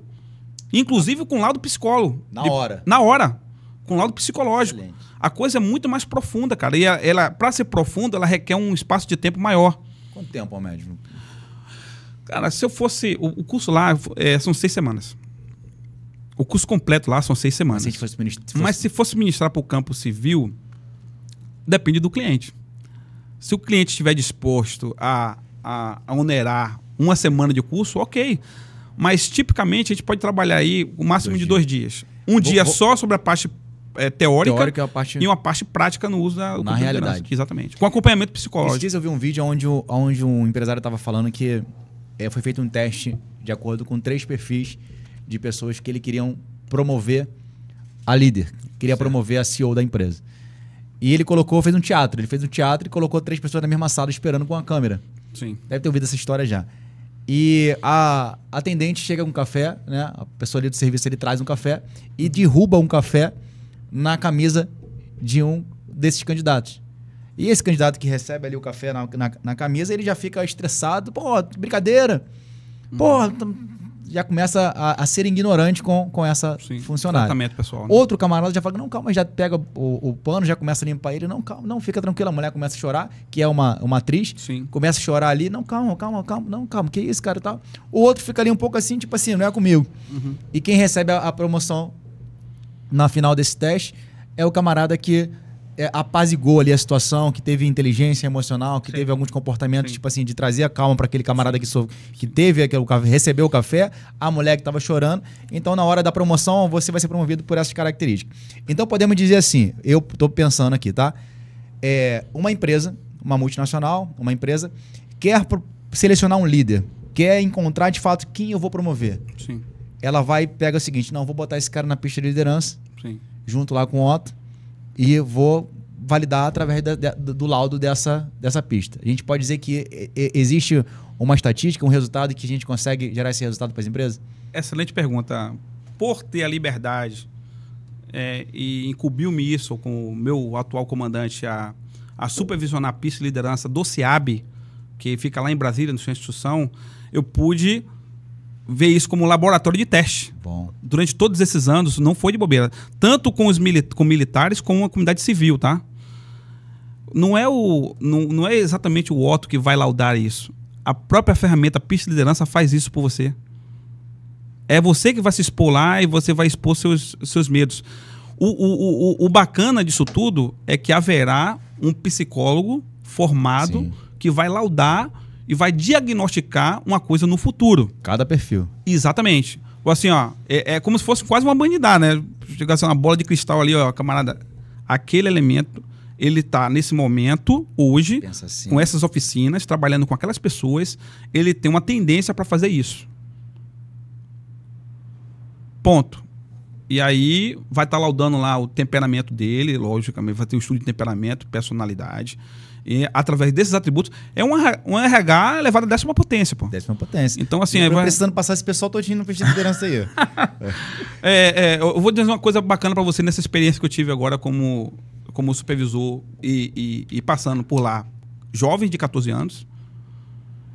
Speaker 1: Inclusive com laudo psicólogo. Na de, hora. Na hora. Com laudo psicológico. Excelente. A coisa é muito mais profunda, cara. E ela, para ser profunda, ela requer um espaço de tempo maior. Quanto tempo, médico? médio? Cara, se eu fosse. O, o curso lá é, são seis semanas. O curso completo lá são seis semanas. Mas se, fosse ministra, se fosse... Mas se fosse ministrar para o campo civil, depende do cliente. Se o cliente estiver disposto a, a, a onerar uma semana de curso, ok. Mas tipicamente a gente pode trabalhar aí o máximo dois de dois dias. Um vou, dia vou... só sobre a parte é, teórica, teórica é parte... e uma parte prática no uso da Na realidade. Exatamente. Com acompanhamento psicológico. Esses dias eu vi um vídeo onde, onde um empresário estava
Speaker 2: falando que é, foi feito um teste de acordo com três perfis de pessoas que ele queria promover a líder, queria certo. promover a CEO da empresa. E ele colocou, fez um teatro. Ele fez um teatro e colocou três pessoas na mesma sala esperando com a câmera. Sim. Deve ter ouvido essa história já. E a atendente chega com um café, né? A pessoa ali do serviço ele traz um café e derruba um café na camisa de um desses candidatos. E esse candidato que recebe ali o café na, na, na camisa, ele já fica estressado. Pô, brincadeira. Pô, uhum já começa a, a ser ignorante com, com essa Sim, funcionária.
Speaker 1: Tratamento pessoal. Né? Outro
Speaker 2: camarada já fala, não, calma, já pega o, o pano, já começa a limpar ele, não, calma, não, fica tranquila, a mulher começa a chorar, que é uma, uma atriz, Sim. começa a chorar ali, não, calma, calma, calma, não, calma, que isso, cara, tal. O outro fica ali um pouco assim, tipo assim, não é comigo. Uhum. E quem recebe a, a promoção na final desse teste é o camarada que é, apazigou ali a situação, que teve inteligência emocional, que Sim. teve alguns comportamentos, Sim. tipo assim, de trazer a calma para aquele camarada que, sou que teve aquele café, recebeu o café, a mulher que estava chorando. Então, na hora da promoção, você vai ser promovido por essas características. Então, podemos dizer assim, eu estou pensando aqui, tá? É, uma empresa, uma multinacional, uma empresa, quer selecionar um líder, quer encontrar de fato quem eu vou promover. Sim. Ela vai pega o seguinte, não, vou botar esse cara na pista de liderança, junto lá com o Otto, e eu vou validar através da, do laudo dessa, dessa pista. A gente pode dizer que existe uma estatística, um resultado que a gente consegue gerar esse resultado para as empresas?
Speaker 1: Excelente pergunta. Por ter a liberdade é, e incumbiu-me isso com o meu atual comandante a, a supervisionar a pista de liderança do CIAB, que fica lá em Brasília, na sua instituição, eu pude vê isso como um laboratório de teste. Bom. Durante todos esses anos, não foi de bobeira. Tanto com os mili com militares como a comunidade civil, tá? Não é, o, não, não é exatamente o Otto que vai laudar isso. A própria ferramenta a Pista de Liderança faz isso por você. É você que vai se expor lá e você vai expor seus, seus medos. O, o, o, o bacana disso tudo é que haverá um psicólogo formado Sim. que vai laudar e vai diagnosticar uma coisa no futuro. Cada perfil. Exatamente. Ou assim, ó, é, é como se fosse quase uma banidade, né? Chegar assim, uma bola de cristal ali, ó, camarada. Aquele elemento, ele está nesse momento, hoje, assim. com essas oficinas, trabalhando com aquelas pessoas, ele tem uma tendência para fazer isso. Ponto. E aí vai estar tá laudando lá o temperamento dele, logicamente, vai ter o um estudo de temperamento, personalidade. E através desses atributos, é um, um RH elevado à décima potência, pô. Décima potência. Então, assim. Eu é, vai... precisando passar esse pessoal todinho no pedido de liderança aí. é, é, eu vou dizer uma coisa bacana para você nessa experiência que eu tive agora como, como supervisor e, e, e passando por lá jovens de 14 anos,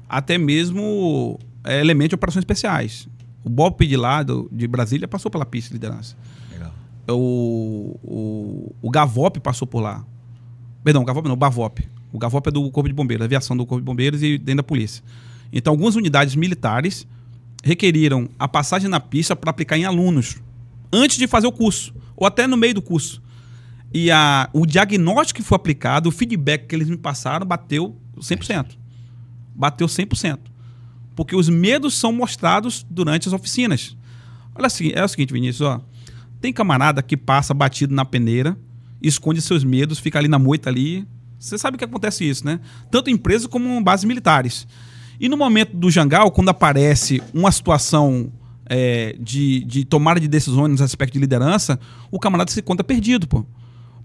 Speaker 1: até mesmo é, elementos de operações especiais. O de Pedilado, de Brasília, passou pela pista de liderança. Legal. O, o, o Gavop passou por lá. Perdão, Gavop não, o Bavop. O GAVOP é do Corpo de Bombeiros, aviação do Corpo de Bombeiros e dentro da polícia. Então, algumas unidades militares requeriram a passagem na pista para aplicar em alunos antes de fazer o curso, ou até no meio do curso. E a, o diagnóstico que foi aplicado, o feedback que eles me passaram, bateu 100%. Bateu 100%. Porque os medos são mostrados durante as oficinas. Olha assim, é o seguinte, Vinícius, ó. Tem camarada que passa batido na peneira, esconde seus medos, fica ali na moita ali, você sabe que acontece isso, né? Tanto empresas como bases militares. E no momento do Jangal, quando aparece uma situação é, de, de tomada de decisões nos aspectos de liderança, o camarada se conta perdido, pô.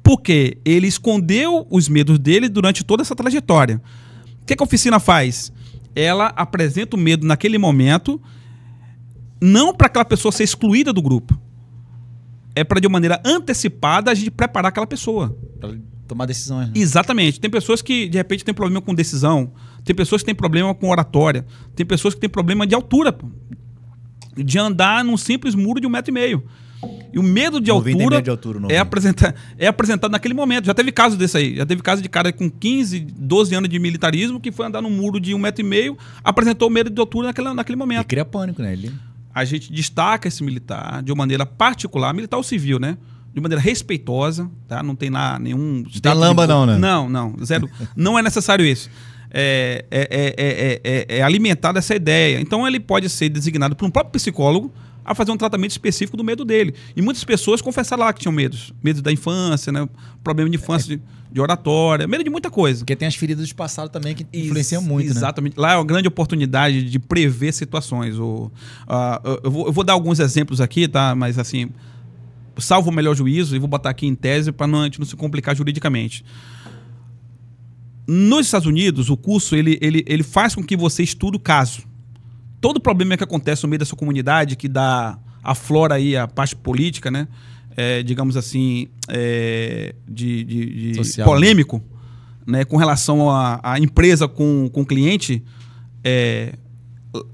Speaker 1: Porque ele escondeu os medos dele durante toda essa trajetória. O que, que a oficina faz? Ela apresenta o medo naquele momento, não para aquela pessoa ser excluída do grupo. É para, de uma maneira antecipada, a gente preparar aquela pessoa tomar decisões. Né? Exatamente. Tem pessoas que, de repente, têm problema com decisão, tem pessoas que têm problema com oratória, tem pessoas que têm problema de altura, de andar num simples muro de um metro e meio. E o medo de altura, medo de altura é, apresenta é apresentado naquele momento. Já teve caso desse aí. Já teve caso de cara com 15, 12 anos de militarismo que foi andar num muro de um metro e meio, apresentou medo de altura naquele naquele momento. E cria pânico, né? Ele... A gente destaca esse militar de uma maneira particular, militar ou civil, né? de maneira respeitosa, tá? Não tem lá nenhum. Da lamba, não, né? Não, não. Zero. não é necessário isso. É, é, é, é, essa ideia. Então ele pode ser designado por um próprio psicólogo a fazer um tratamento específico do medo dele. E muitas pessoas confessaram lá que tinham medos. Medo da infância, né? Problema de infância, de, de, oratória, medo de muita coisa. Porque tem as feridas do passado também que influenciam Ex muito, Exatamente. Né? Lá é uma grande oportunidade de prever situações. Ou, uh, eu, vou, eu vou dar alguns exemplos aqui, tá? Mas assim salvo o melhor juízo, e vou botar aqui em tese para não, a gente não se complicar juridicamente. Nos Estados Unidos, o curso ele, ele, ele faz com que você estude o caso. Todo problema que acontece no meio da sua comunidade, que dá aflora aí a parte política, né? É, digamos assim, é, de, de, de né? polêmico, né? Com relação à empresa com, com o cliente, é,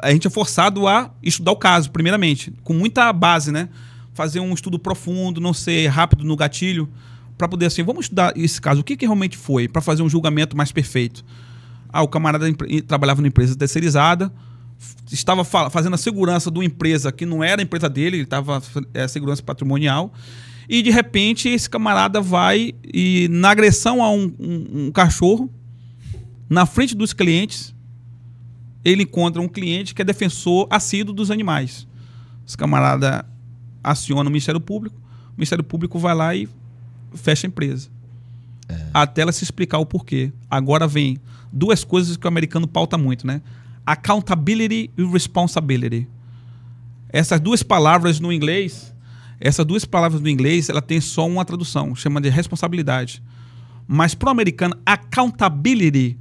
Speaker 1: a gente é forçado a estudar o caso, primeiramente, com muita base, né? fazer um estudo profundo, não ser rápido no gatilho, para poder assim, vamos estudar esse caso, o que, que realmente foi, para fazer um julgamento mais perfeito. Ah, o camarada trabalhava numa empresa terceirizada, estava fazendo a segurança de uma empresa que não era a empresa dele, ele estava é, segurança patrimonial, e de repente esse camarada vai e na agressão a um, um, um cachorro, na frente dos clientes, ele encontra um cliente que é defensor assíduo dos animais. Esse camarada aciona o Ministério Público, o Ministério Público vai lá e fecha a empresa. É. Até ela se explicar o porquê. Agora vem duas coisas que o americano pauta muito, né? Accountability e responsibility. Essas duas palavras no inglês, essas duas palavras no inglês, ela tem só uma tradução, chama de responsabilidade. Mas para o americano, accountability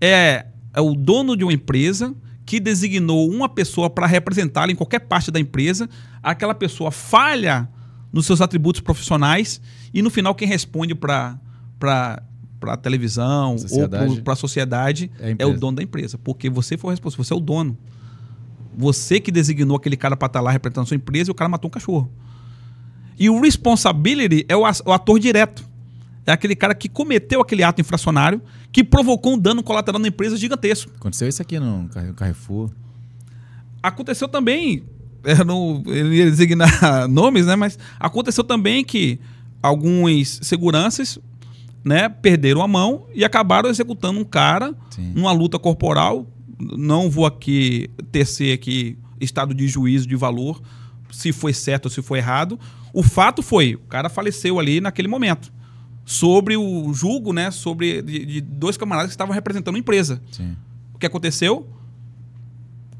Speaker 1: é, é o dono de uma empresa que designou uma pessoa para representá-la em qualquer parte da empresa aquela pessoa falha nos seus atributos profissionais e no final quem responde para para televisão sociedade. ou para a sociedade é, é, o dono da empresa, porque você foi o responsável, você é o dono. Você que designou aquele cara para estar tá lá representando a sua empresa e o cara matou um cachorro. E o responsibility é o ator direto. É aquele cara que cometeu aquele ato infracionário que provocou um dano colateral na empresa gigantesco. Aconteceu isso aqui no Carrefour. Aconteceu também eu não ele ia designar nomes, né? Mas aconteceu também que alguns seguranças né, perderam a mão e acabaram executando um cara Sim. numa luta corporal. Não vou aqui tecer aqui estado de juízo de valor, se foi certo ou se foi errado. O fato foi, o cara faleceu ali naquele momento. Sobre o julgo, né? Sobre de, de dois camaradas que estavam representando a empresa. Sim. O que aconteceu?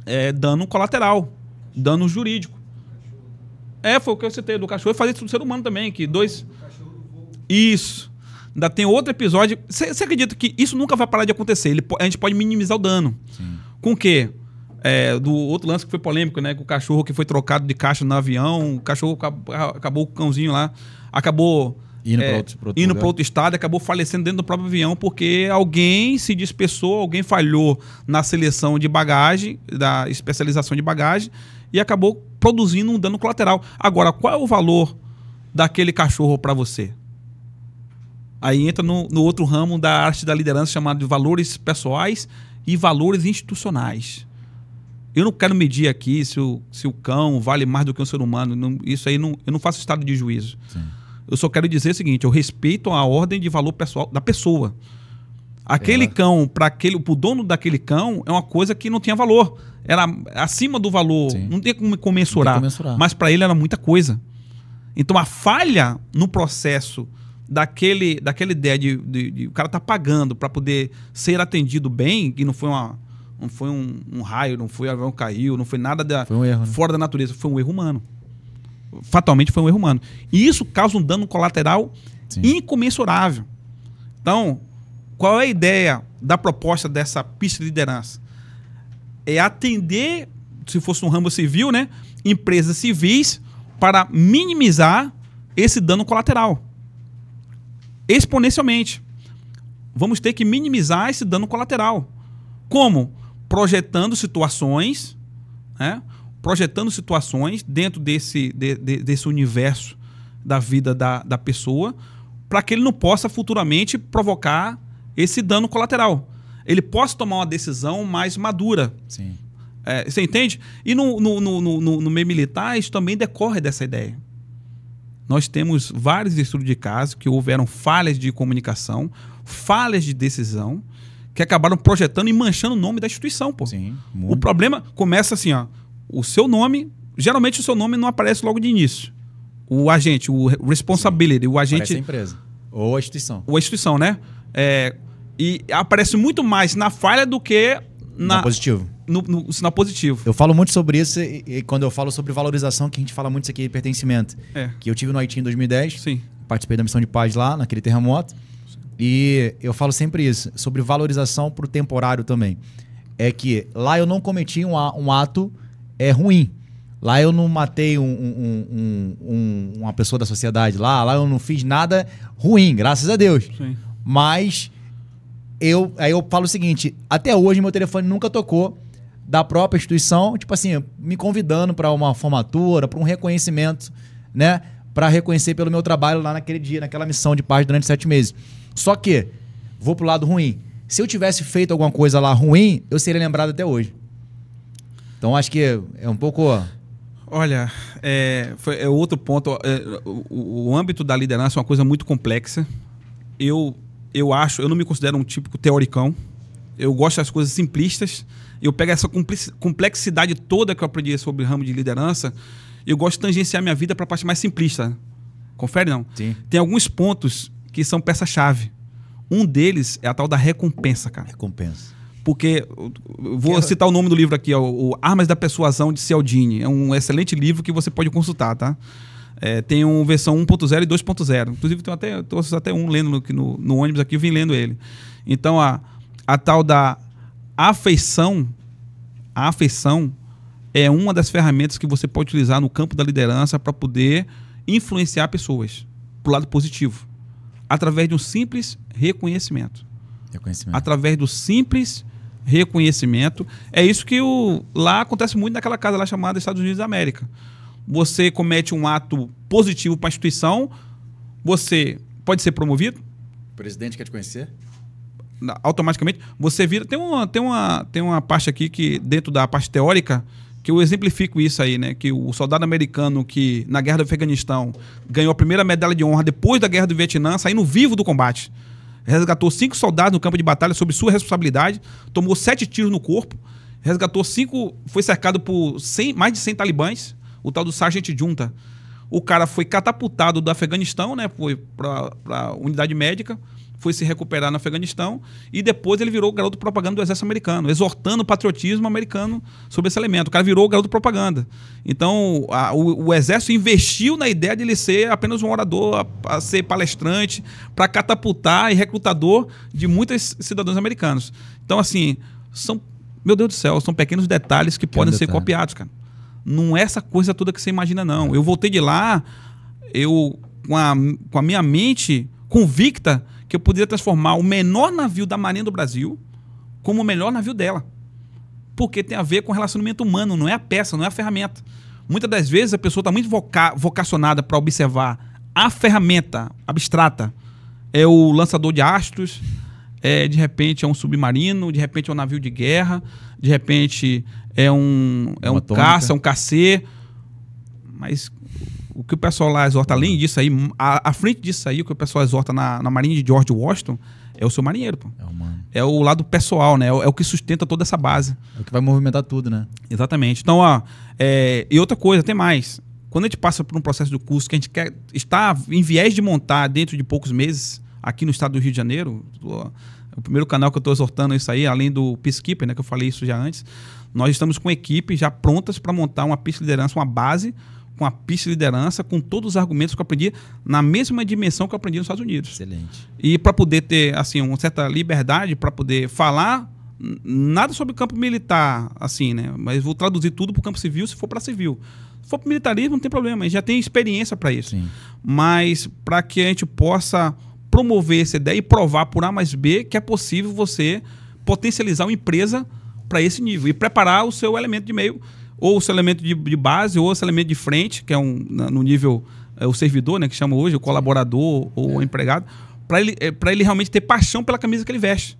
Speaker 1: É, dano colateral dano jurídico. É, foi o que eu citei do cachorro. E fazer isso do ser humano também, que dois. Isso. Ainda tem outro episódio. Você acredita que isso nunca vai parar de acontecer? Ele, a gente pode minimizar o dano. Sim. Com o quê? É, do outro lance que foi polêmico, né? Com o cachorro que foi trocado de caixa no avião, o cachorro acabou, acabou o cãozinho lá, acabou Indo é, para outro, outro, indo outro estado, acabou falecendo dentro do próprio avião porque alguém se dispersou, alguém falhou na seleção de bagagem, da especialização de bagagem, e acabou produzindo um dano colateral. Agora, qual é o valor daquele cachorro para você? Aí entra no, no outro ramo da arte da liderança chamado de valores pessoais e valores institucionais. Eu não quero medir aqui se o, se o cão vale mais do que um ser humano. Não, isso aí não, eu não faço estado de juízo. Sim. Eu só quero dizer o seguinte: eu respeito a ordem de valor pessoal da pessoa. Aquele é. cão, para aquele, o dono daquele cão é uma coisa que não tinha valor. Era acima do valor, Sim. não tinha como comensurar. Tinha comensurar. Mas para ele era muita coisa. Então a falha no processo daquele, daquela ideia de, de, de o cara tá pagando para poder ser atendido bem, que não foi uma não foi um, um raio, não foi um avião caiu, não foi nada da, foi um erro, né? fora da natureza, foi um erro humano fatalmente foi um erro humano. E isso causa um dano colateral Sim. incomensurável. Então, qual é a ideia da proposta dessa pista de liderança? É atender, se fosse um ramo civil, né, empresas civis para minimizar esse dano colateral exponencialmente. Vamos ter que minimizar esse dano colateral. Como? Projetando situações né, projetando situações dentro desse, de, de, desse universo da vida da, da pessoa para que ele não possa futuramente provocar esse dano colateral. Ele possa tomar uma decisão mais madura. Sim. É, você entende? E no, no, no, no, no meio militar, isso também decorre dessa ideia. Nós temos vários estudos de casos que houveram falhas de comunicação, falhas de decisão, que acabaram projetando e manchando o nome da instituição, pô. Sim, o problema começa assim, ó o seu nome, geralmente o seu nome não aparece logo de início. O agente, o responsibility, Sim, o agente. Aparece a empresa. Ou a instituição. Ou a instituição, né? É, e aparece muito mais na falha do que na, positivo.
Speaker 2: No, no, sinal positivo. Eu falo muito sobre isso e, e, quando eu falo sobre valorização, que a gente fala muito isso aqui, pertencimento. É. Que eu tive no Haiti em 2010, Sim. participei da missão de paz lá, naquele terremoto. Sim. E eu falo sempre isso, sobre valorização para o temporário também. É que lá eu não cometi um, um ato é ruim. Lá eu não matei um, um, um, uma pessoa da sociedade lá, lá eu não fiz nada ruim, graças a Deus. Sim. Mas eu aí eu falo o seguinte, até hoje meu telefone nunca tocou da própria instituição, tipo assim, me convidando para uma formatura, para um reconhecimento, né, para reconhecer pelo meu trabalho lá naquele dia, naquela missão de paz durante sete meses. Só que vou pro lado ruim. Se eu tivesse feito alguma coisa lá ruim, eu seria lembrado até hoje. Então acho que é um pouco.
Speaker 1: Olha, é, foi, é outro ponto. É, o, o âmbito da liderança é uma coisa muito complexa. Eu, eu acho, eu não me considero um típico teoricão. Eu gosto das coisas simplistas. Eu pego essa complexidade toda que eu aprendi sobre o ramo de liderança. Eu gosto de tangenciar minha vida para a parte mais simplista. Confere, não? Sim. Tem alguns pontos que são peça-chave. Um deles é a tal da recompensa, cara. Recompensa porque vou citar o nome do livro aqui, ó, o Armas da Persuasão de Cialdini. É um excelente livro que você pode consultar, tá? É, tem uma versão 1.0 e 2.0. Inclusive, tem até, trouxe até um lendo no, no, no ônibus aqui, eu vim lendo ele. Então, a, a tal da afeição, a afeição é uma das ferramentas que você pode utilizar no campo da liderança para poder influenciar pessoas para o lado positivo, através de um simples reconhecimento. reconhecimento. Através do simples reconhecimento. É isso que o, lá acontece muito naquela casa lá chamada Estados Unidos da América. Você comete um ato positivo para a instituição, você pode ser promovido. O
Speaker 2: presidente quer te conhecer?
Speaker 1: Automaticamente. Você vira. Tem uma, tem uma, tem uma parte aqui que, dentro da parte teórica, que eu exemplifico isso aí, né? Que o soldado americano que na guerra do Afeganistão ganhou a primeira medalha de honra depois da guerra do Vietnã, saindo vivo do combate resgatou cinco soldados no campo de batalha sob sua responsabilidade, tomou sete tiros no corpo, resgatou cinco, foi cercado por 100, mais de 100 talibãs, o tal do Sargento Junta. O cara foi catapultado do Afeganistão, né, foi para a unidade médica, foi se recuperar no Afeganistão e depois ele virou o garoto propaganda do exército americano, exortando o patriotismo americano sobre esse elemento. O cara virou o garoto propaganda. Então, a, o, o, exército investiu na ideia de ele ser apenas um orador, a, a ser palestrante, para catapultar e recrutador de muitos cidadãos americanos. Então, assim, são, meu Deus do céu, são pequenos detalhes que, que podem detalhe. ser copiados, cara. Não é essa coisa toda que você imagina, não. Eu voltei de lá, eu, com a, com a minha mente convicta que eu poderia transformar o menor navio da Marinha do Brasil como o melhor navio dela. Porque tem a ver com relacionamento humano, não é a peça, não é a ferramenta. Muitas das vezes a pessoa está muito voca vocacionada para observar a ferramenta abstrata. É o lançador de astros, é, de repente é um submarino, de repente é um navio de guerra, de repente é um, é Uma um caça, um cacê. Mas o que o pessoal lá exorta, além uhum. disso aí, a frente disso aí, o que o pessoal exorta na, na marinha de George Washington é o seu marinheiro, pô. É, é o lado pessoal, né? É o, é o, que sustenta toda essa base. É o que vai movimentar tudo, né? Exatamente. Então, ó, é, e outra coisa, até mais. Quando a gente passa por um processo de curso que a gente quer está em viés de montar dentro de poucos meses, aqui no estado do Rio de Janeiro, ó, é o primeiro canal que eu estou exortando isso aí, além do Peacekeeper, né, que eu falei isso já antes, nós estamos com equipes já prontas para montar uma pista de liderança, uma base com a pista de liderança, com todos os argumentos que eu aprendi na mesma dimensão que eu aprendi nos Estados Unidos. Excelente. E para poder ter assim uma certa liberdade para poder falar nada sobre o campo militar, assim, né? Mas vou traduzir tudo para o campo civil, se for para civil. Se for para militarismo, não tem problema, a gente já tem experiência para isso. Sim. Mas para que a gente possa promover essa ideia e provar por A mais B que é possível você potencializar uma empresa para esse nível e preparar o seu elemento de meio ou esse elemento de, de base, ou esse elemento de frente, que é um, no nível, é, o servidor, né, que chama hoje, o colaborador ou o é. empregado, para ele, é, ele realmente ter paixão pela camisa que ele veste.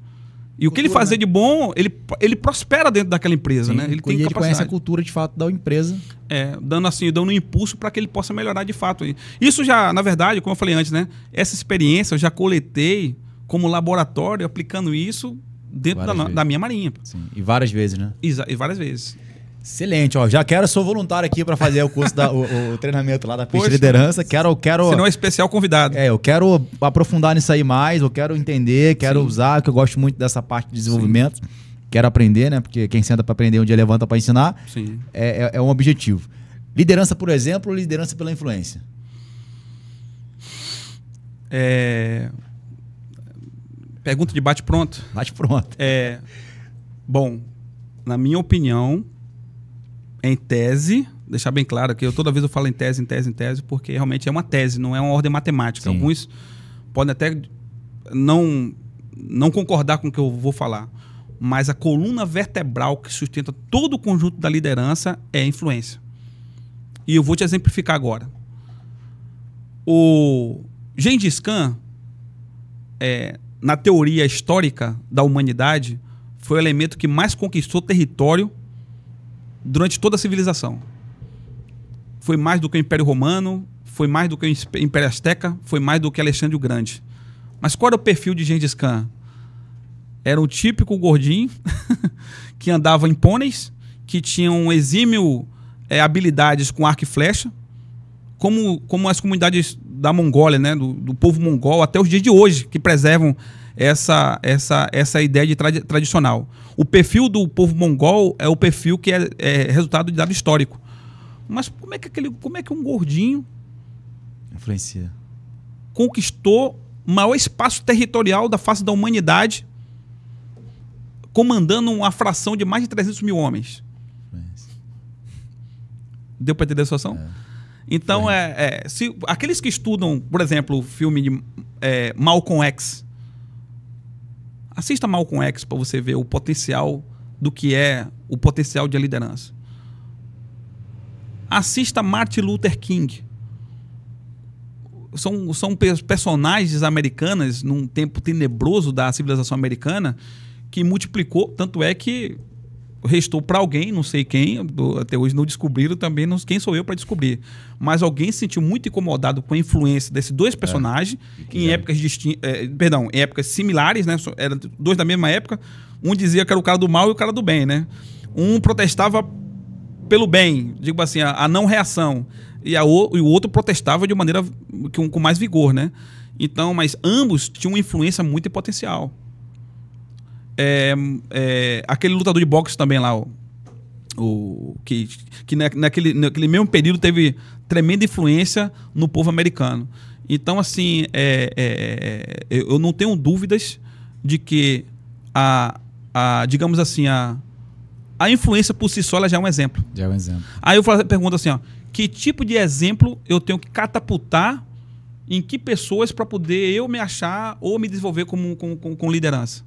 Speaker 1: E cultura, o que ele fazer né? de bom, ele, ele prospera dentro daquela empresa, Sim, né? Ele tem ele capacidade. conhece a
Speaker 2: cultura de fato da empresa.
Speaker 1: É, dando assim, dando um impulso para que ele possa melhorar de fato. Isso já, na verdade, como eu falei antes, né? Essa experiência eu já coletei como laboratório aplicando isso dentro da, da, minha marinha. Sim,
Speaker 2: e várias vezes, né? Exa e várias vezes. Excelente, ó. Já quero, sou voluntário aqui para fazer o curso da, o, o, treinamento lá da pista Poxa, de liderança. Quero, quero. Se não
Speaker 1: é especial convidado. É, eu quero
Speaker 2: aprofundar nisso aí mais, eu quero entender, quero Sim. usar, que eu gosto muito dessa parte de desenvolvimento. Sim. Quero aprender, né? Porque quem senta para aprender um dia levanta para ensinar. Sim. É, é, é um objetivo. Liderança por exemplo ou liderança pela influência?
Speaker 1: É... Pergunta de bate-pronto. Bate-pronto. É... Bom, na minha opinião, em tese, deixar bem claro que eu toda vez eu falo em tese, em tese, em tese, porque realmente é uma tese, não é uma ordem matemática. Sim. Alguns podem até não não concordar com o que eu vou falar, mas a coluna vertebral que sustenta todo o conjunto da liderança é a influência. E eu vou te exemplificar agora. O Gengis Khan, é, na teoria histórica da humanidade, foi o elemento que mais conquistou território durante toda a civilização. Foi mais do que o Império Romano, foi mais do que o Império Azteca, foi mais do que Alexandre o Grande. Mas qual era o perfil de Gengis Khan? Era o típico gordinho que andava em pôneis, que tinha um exímio é, habilidades com arco e flecha, como, como as comunidades da Mongólia, né, do, do povo mongol, até os dias de hoje, que preservam essa, essa, essa ideia de trad tradicional. O perfil do povo mongol é o perfil que é, é, resultado de dado histórico. Mas como é que aquele, como é que um gordinho influencia conquistou maior espaço territorial da face da humanidade, comandando uma fração de mais de 300 mil homens? Influência. Deu para entender a situação? É. Então, é, é, se aqueles que estudam, por exemplo, o filme de é, Malcolm X, Assista Malcolm X para você ver o potencial do que é o potencial de liderança. Assista Martin Luther King. São, são personagens americanas num tempo tenebroso da civilização americana que multiplicou, tanto é que restou para alguém, não sei quem, até hoje não descobriram também, não, quem sou eu para descobrir. Mas alguém se sentiu muito incomodado com a influência desses dois é, personagens é. em é. épocas distintas, é, perdão, em épocas similares, né? Eram dois da mesma época. Um dizia que era o cara do mal e o cara do bem, né? Um protestava pelo bem, digo assim, a, a não reação, e, a, o, e o outro protestava de maneira com, com mais vigor, né? Então, mas ambos tinham uma influência muito potencial. É, é, aquele lutador de boxe também lá, o, o que, que naquele, naquele mesmo período teve tremenda influência no povo americano. Então, assim, é, é, é, eu não tenho dúvidas de que a, a digamos assim, a, a influência por si só já é um exemplo. Já é um exemplo. Aí eu faço, pergunto assim, ó, que tipo de exemplo eu tenho que catapultar em que pessoas para poder eu me achar ou me desenvolver como, como, com liderança?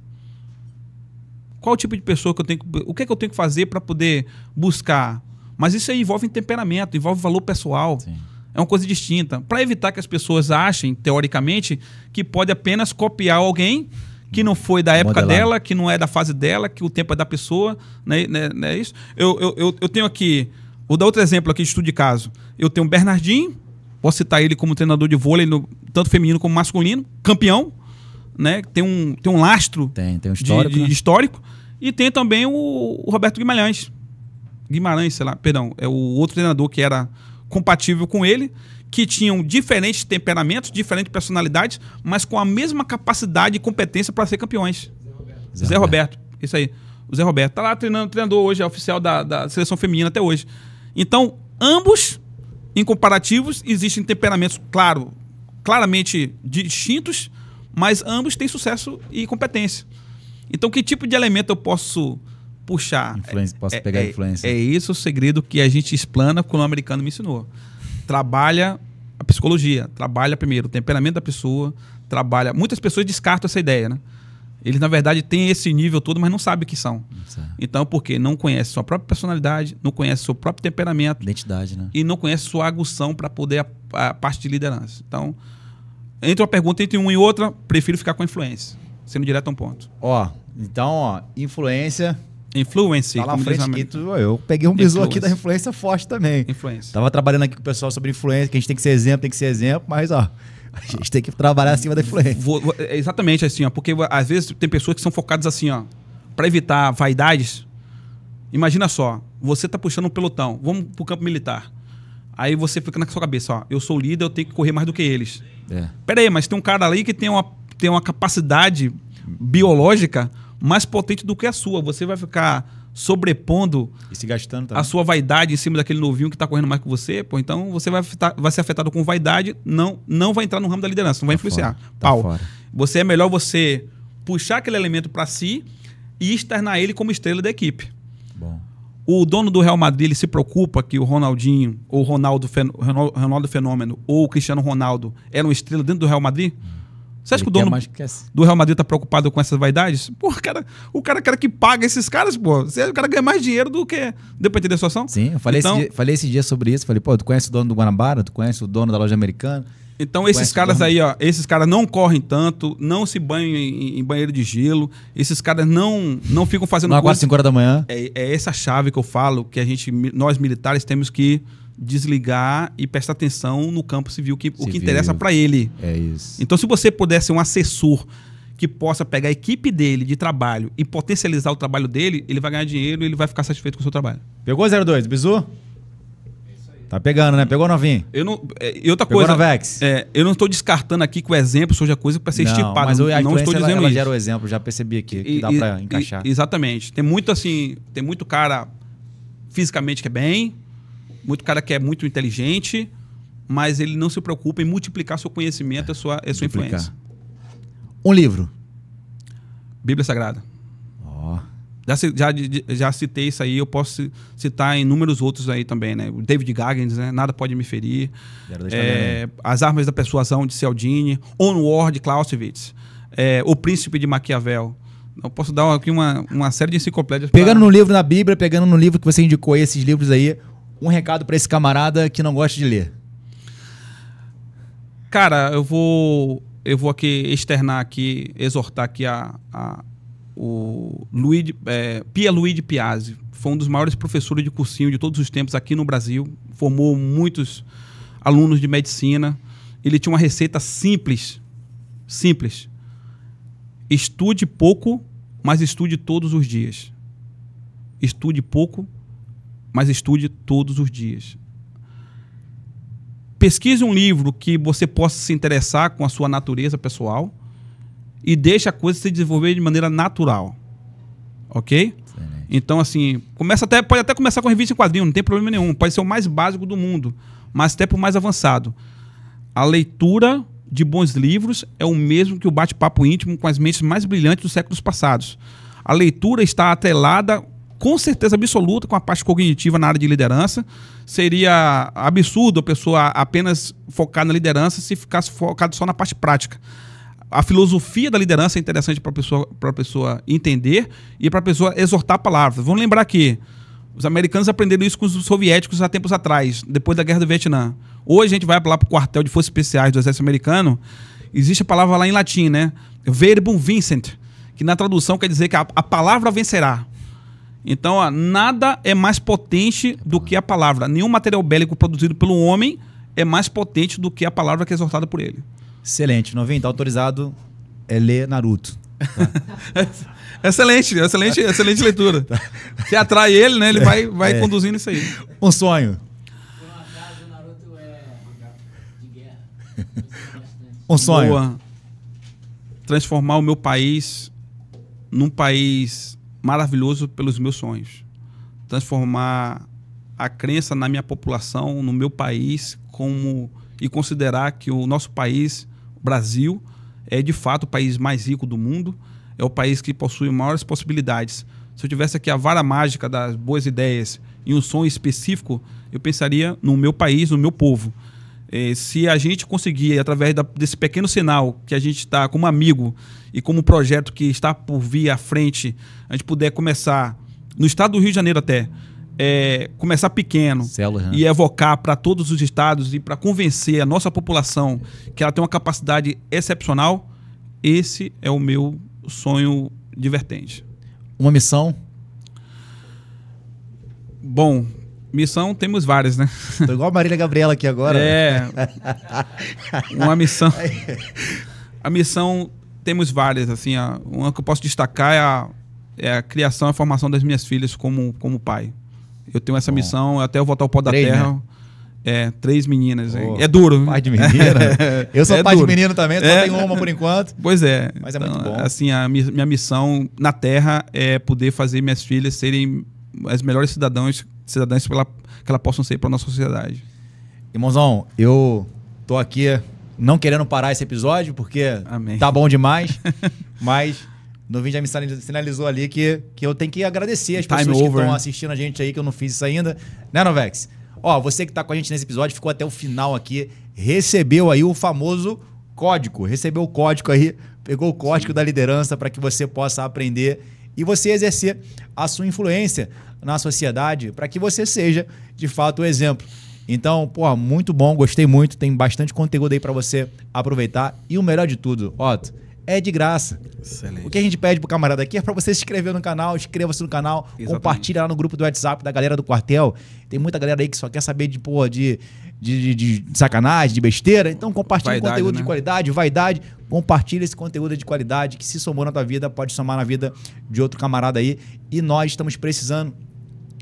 Speaker 1: qual tipo de pessoa que eu tenho, o que é que eu tenho que fazer para poder buscar. Mas isso aí envolve temperamento, envolve valor pessoal. Sim. É uma coisa distinta. Para evitar que as pessoas achem, teoricamente, que pode apenas copiar alguém que não foi da época Modelar. dela, que não é da fase dela, que o tempo é da pessoa, né? né, né isso? Eu, eu, eu, eu tenho aqui, vou dar outro exemplo aqui de estudo de caso. Eu tenho o Bernardinho, posso citar ele como treinador de vôlei, no, tanto feminino como masculino, campeão, né? Tem um, tem um lastro tem, tem um histórico, de, de né? histórico. E tem também o, o, Roberto Guimarães. Guimarães, sei lá, perdão, é o outro treinador que era compatível com ele, que tinham diferentes temperamentos, diferentes personalidades, mas com a mesma capacidade e competência para ser campeões. Zé Roberto. Zé, Roberto. Roberto. isso aí. O Zé Roberto tá lá treinando, treinador hoje, é oficial da, da seleção feminina até hoje. Então, ambos, em comparativos, existem temperamentos, claro, claramente distintos, mas ambos têm sucesso e competência. Então, que tipo de elemento eu posso puxar? Influência, posso é, pegar é, influência. É isso o segredo que a gente explana que o americano me ensinou. Trabalha a psicologia, trabalha primeiro o temperamento da pessoa, trabalha. Muitas pessoas descartam essa ideia, né? Eles, na verdade, têm esse nível todo, mas não sabem o que são. Então, porque não conhece sua própria personalidade, não conhece seu próprio temperamento. Identidade, né? E não conhece sua agução para poder a, a parte de liderança. Então, entre uma pergunta, entre uma e outra, prefiro ficar com a influência. Sendo direto a um ponto.
Speaker 2: Ó, então, ó, influência. influência. Tá na frente aqui, eu peguei um bisu aqui da influência forte também. Influência. Tava trabalhando aqui com o pessoal sobre influência, que a gente tem que ser
Speaker 1: exemplo, tem que ser exemplo, mas ó, a gente tem que trabalhar acima da influência. Vou, vou, é exatamente assim, ó, porque às vezes tem pessoas que são focadas assim, ó, para evitar vaidades. Imagina só, você tá puxando um pelotão, vamos pro campo militar. Aí você fica na sua cabeça, ó, eu sou líder, eu tenho que correr mais do que eles. É. Pera aí, mas tem um cara ali que tem uma, tem uma capacidade biológica mais potente do que a sua. Você vai ficar sobrepondo e se gastando a sua vaidade em cima daquele novinho que está correndo mais que você, pô, então você vai, tá, vai ser afetado com vaidade, não não vai entrar no ramo da liderança, não vai tá influenciar. Fora, tá Fora. Você é melhor você puxar aquele elemento para si e externar ele como estrela da equipe. O dono do Real Madrid ele se preocupa que o Ronaldinho, ou Ronaldo, Ronaldo Fenômeno, ou o Cristiano Ronaldo eram estrela dentro do Real Madrid? Você acha que o dono do Real Madrid tá preocupado com essas vaidades? Pô, cara, o cara, que paga esses caras, pô. O cara ganha mais dinheiro do que. Deu pra entender a situação? Sim, eu falei, então... esse dia,
Speaker 2: falei esse dia sobre isso. Falei, pô, tu conhece o dono do Guanabara? Tu conhece o dono da loja americana?
Speaker 1: Então esses West caras aí, ó, esses caras não correm tanto, não se banham em, em banheiro de gelo, esses caras não não ficam fazendo... Não é aguarda 5 horas da manhã. É, é, essa chave que eu falo, que a gente, nós militares temos que desligar e prestar atenção no campo civil, que, civil. o que interessa para ele. É isso. Então se você puder ser um assessor que possa pegar a equipe dele de trabalho e potencializar o trabalho dele, ele vai ganhar dinheiro e ele vai ficar satisfeito com o seu trabalho. Pegou 02, bisu. Tá pegando, né? Pegou novinho. Eu não, é, e outra Pegou coisa. Novex. É, eu não estou descartando aqui que o exemplo seja coisa para ser não, estipado. Mas eu, a não estou dizendo ela, ela gera o exemplo, já percebi aqui, que e, dá para encaixar. E, exatamente. Tem muito assim, tem muito cara fisicamente que é bem, muito cara que é muito inteligente, mas ele não se preocupa em multiplicar seu conhecimento, é, sua, a sua influência. Um livro. Bíblia Sagrada. Já, já, já citei isso aí, eu posso citar inúmeros outros aí também, né? O David Goggins, né? Nada pode me ferir. É, as armas da persuasão de Cialdini, Onward Clausewitz, é, O Príncipe de Maquiavel. Eu posso dar aqui uma, uma série de enciclopédias. Pegando pra... no
Speaker 2: livro na Bíblia, pegando no livro que você indicou esses livros aí, um recado para esse camarada que não gosta de ler.
Speaker 1: Cara, eu vou eu vou aqui externar aqui, exortar aqui a, a, o Luiz, é, Pia de Piazzi foi um dos maiores professores de cursinho de todos os tempos aqui no Brasil. Formou muitos alunos de medicina. Ele tinha uma receita simples, simples. Estude pouco, mas estude todos os dias. Estude pouco, mas estude todos os dias. Pesquise um livro que você possa se interessar com a sua natureza pessoal e deixa a coisa se desenvolver de maneira natural. Ok? Então, assim, começa até, pode até começar com revista em quadrinho, não tem problema nenhum. Pode ser o mais básico do mundo, mas até o mais avançado. A leitura de bons livros é o mesmo que o bate-papo íntimo com as mentes mais brilhantes dos séculos passados. A leitura está atrelada com certeza absoluta com a parte cognitiva na área de liderança. Seria absurdo a pessoa apenas focar na liderança se ficasse focado só na parte prática a filosofia da liderança é interessante para a pessoa entender e para a pessoa exortar palavras. Vamos lembrar que os americanos aprenderam isso com os soviéticos há tempos atrás, depois da guerra do Vietnã. Hoje a gente vai lá para o quartel de forças especiais do exército americano. Existe a palavra lá em latim, né? Verbum vincent, que na tradução quer dizer que a, a palavra vencerá. Então, ó, nada é mais potente do que a palavra. Nenhum material bélico produzido pelo homem é mais potente do que a palavra que é exortada por ele. Excelente. Novinho, tá autorizado é ler Naruto. Tá. excelente, excelente, excelente leitura. que tá. Se atrai ele, né? Ele vai, vai é. conduzindo isso aí. Um sonho. Por um Naruto é de guerra. Um sonho. Boa. Transformar o meu país num país maravilhoso pelos meus sonhos. Transformar a crença na minha população, no meu país, como e considerar que o nosso país Brasil é de fato o país mais rico do mundo, é o país que possui maiores possibilidades. Se eu tivesse aqui a vara mágica das boas ideias e um som específico, eu pensaria no meu país, no meu povo. É, se a gente conseguir, através da, desse pequeno sinal que a gente está como amigo e como projeto que está por vir à frente, a gente puder começar, no estado do Rio de Janeiro até, é, começar pequeno Célula, né? e evocar para todos os estados e para convencer a nossa população que ela tem uma capacidade excepcional, esse é o meu sonho divertente. Uma missão? Bom, missão temos várias, né? Tô igual a Marília Gabriela aqui agora. É. uma missão. A missão temos várias, assim. A, uma que eu posso destacar é a, é a criação e a formação das minhas filhas como, como pai. Eu tenho essa Bom. missão até eu voltar ao pó da terra. Né? É, três meninas. Oh, é duro. Pai de menina. eu sou é pai duro. de menino também, só é. tenho uma por enquanto. Pois é. Mas é muito então, bom. Assim, a minha missão na Terra é poder fazer minhas filhas serem as melhores cidadãs, cidadãs que elas possam ser para nossa sociedade. Irmãozão, eu
Speaker 2: tô aqui não querendo parar esse episódio, porque Amém. tá bom demais, mas Novinho já me sinalizou ali que, que eu tenho que agradecer as Time pessoas over, que estão né? assistindo a gente aí, que eu não fiz isso ainda. Né, Novex? Ó, você que está com a gente nesse episódio, ficou até o final aqui, recebeu aí o famoso código. Recebeu o código aí, pegou o código Sim. da liderança para que você possa aprender e você exercer a sua influência na sociedade para que você seja, de fato, o exemplo. Então, pô, muito bom, gostei muito, tem bastante conteúdo aí para você aproveitar. E o melhor de tudo, Otto é de graça. Excelente. O que a gente pede pro camarada aqui é para você se inscrever no canal, inscreva-se no canal, Exatamente. compartilha lá no grupo do WhatsApp da galera do quartel. Tem muita galera aí que só quer saber de, porra, de, de, de, de sacanagem, de besteira. Então compartilha vaidade, conteúdo né? de qualidade, vaidade. Compartilha esse conteúdo de qualidade que se somou na tua vida, pode somar na vida de outro camarada aí. E nós estamos precisando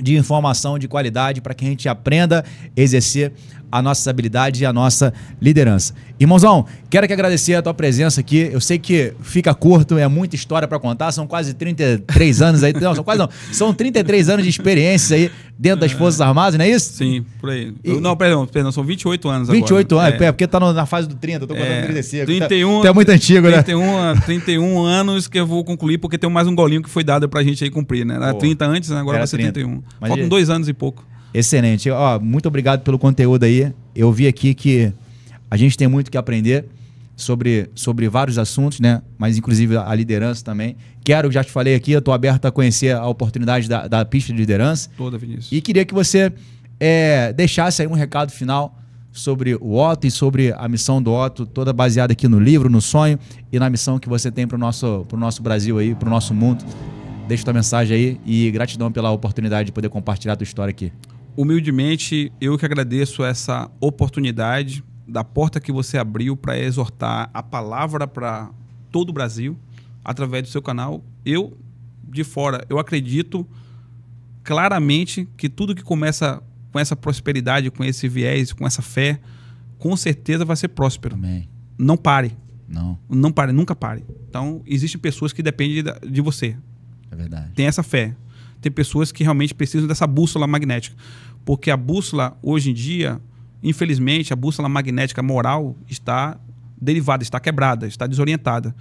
Speaker 2: de informação de qualidade para que a gente aprenda a exercer a nossa habilidade e a nossa liderança. Irmãozão, quero que agradecer a tua presença aqui. Eu sei que fica curto, é muita história para contar, são quase 33 anos aí. Não, são quase não. São 33 anos de experiência aí dentro das é. Forças Armadas, não é isso? Sim,
Speaker 1: por aí. E... Eu, não, perdão, perdão, são 28 anos 28 agora. anos, é. é,
Speaker 2: porque tá na fase do
Speaker 1: 30, eu tô contando é, 35. 31, tá, tá muito antigo, 31, né? 31 anos que eu vou concluir, porque tem mais um golinho que foi dado pra gente aí cumprir, né? Era Pô, 30 antes, né? agora vai ser 30. 31. Faltam dois
Speaker 2: anos e pouco. Excelente. Ó, muito obrigado pelo conteúdo aí. Eu vi aqui que a gente tem muito que aprender sobre, sobre vários assuntos, né? Mas inclusive a liderança também. Quero, já te falei aqui, eu estou aberto a conhecer a oportunidade da, da pista de liderança. Toda, Vinícius. E queria que você é, deixasse aí um recado final sobre o Otto e sobre a missão do Otto, toda baseada aqui no livro, no sonho e na missão que você tem para o nosso, nosso Brasil aí, para o nosso mundo. Deixa tua mensagem aí e gratidão pela oportunidade de poder compartilhar a tua história aqui
Speaker 1: humildemente, eu que agradeço essa oportunidade da porta que você abriu para exortar a palavra para todo o Brasil através do seu canal. Eu, de fora, eu acredito claramente que tudo que começa com essa prosperidade, com esse viés, com essa fé, com certeza vai ser próspero. Amém. Não pare. Não. Não pare, nunca pare. Então, existem pessoas que dependem de você. É verdade. Tem essa fé tem pessoas que realmente precisam dessa bússola magnética. Porque a bússola, hoje em dia, infelizmente, a bússola magnética moral está derivada, está quebrada, está desorientada.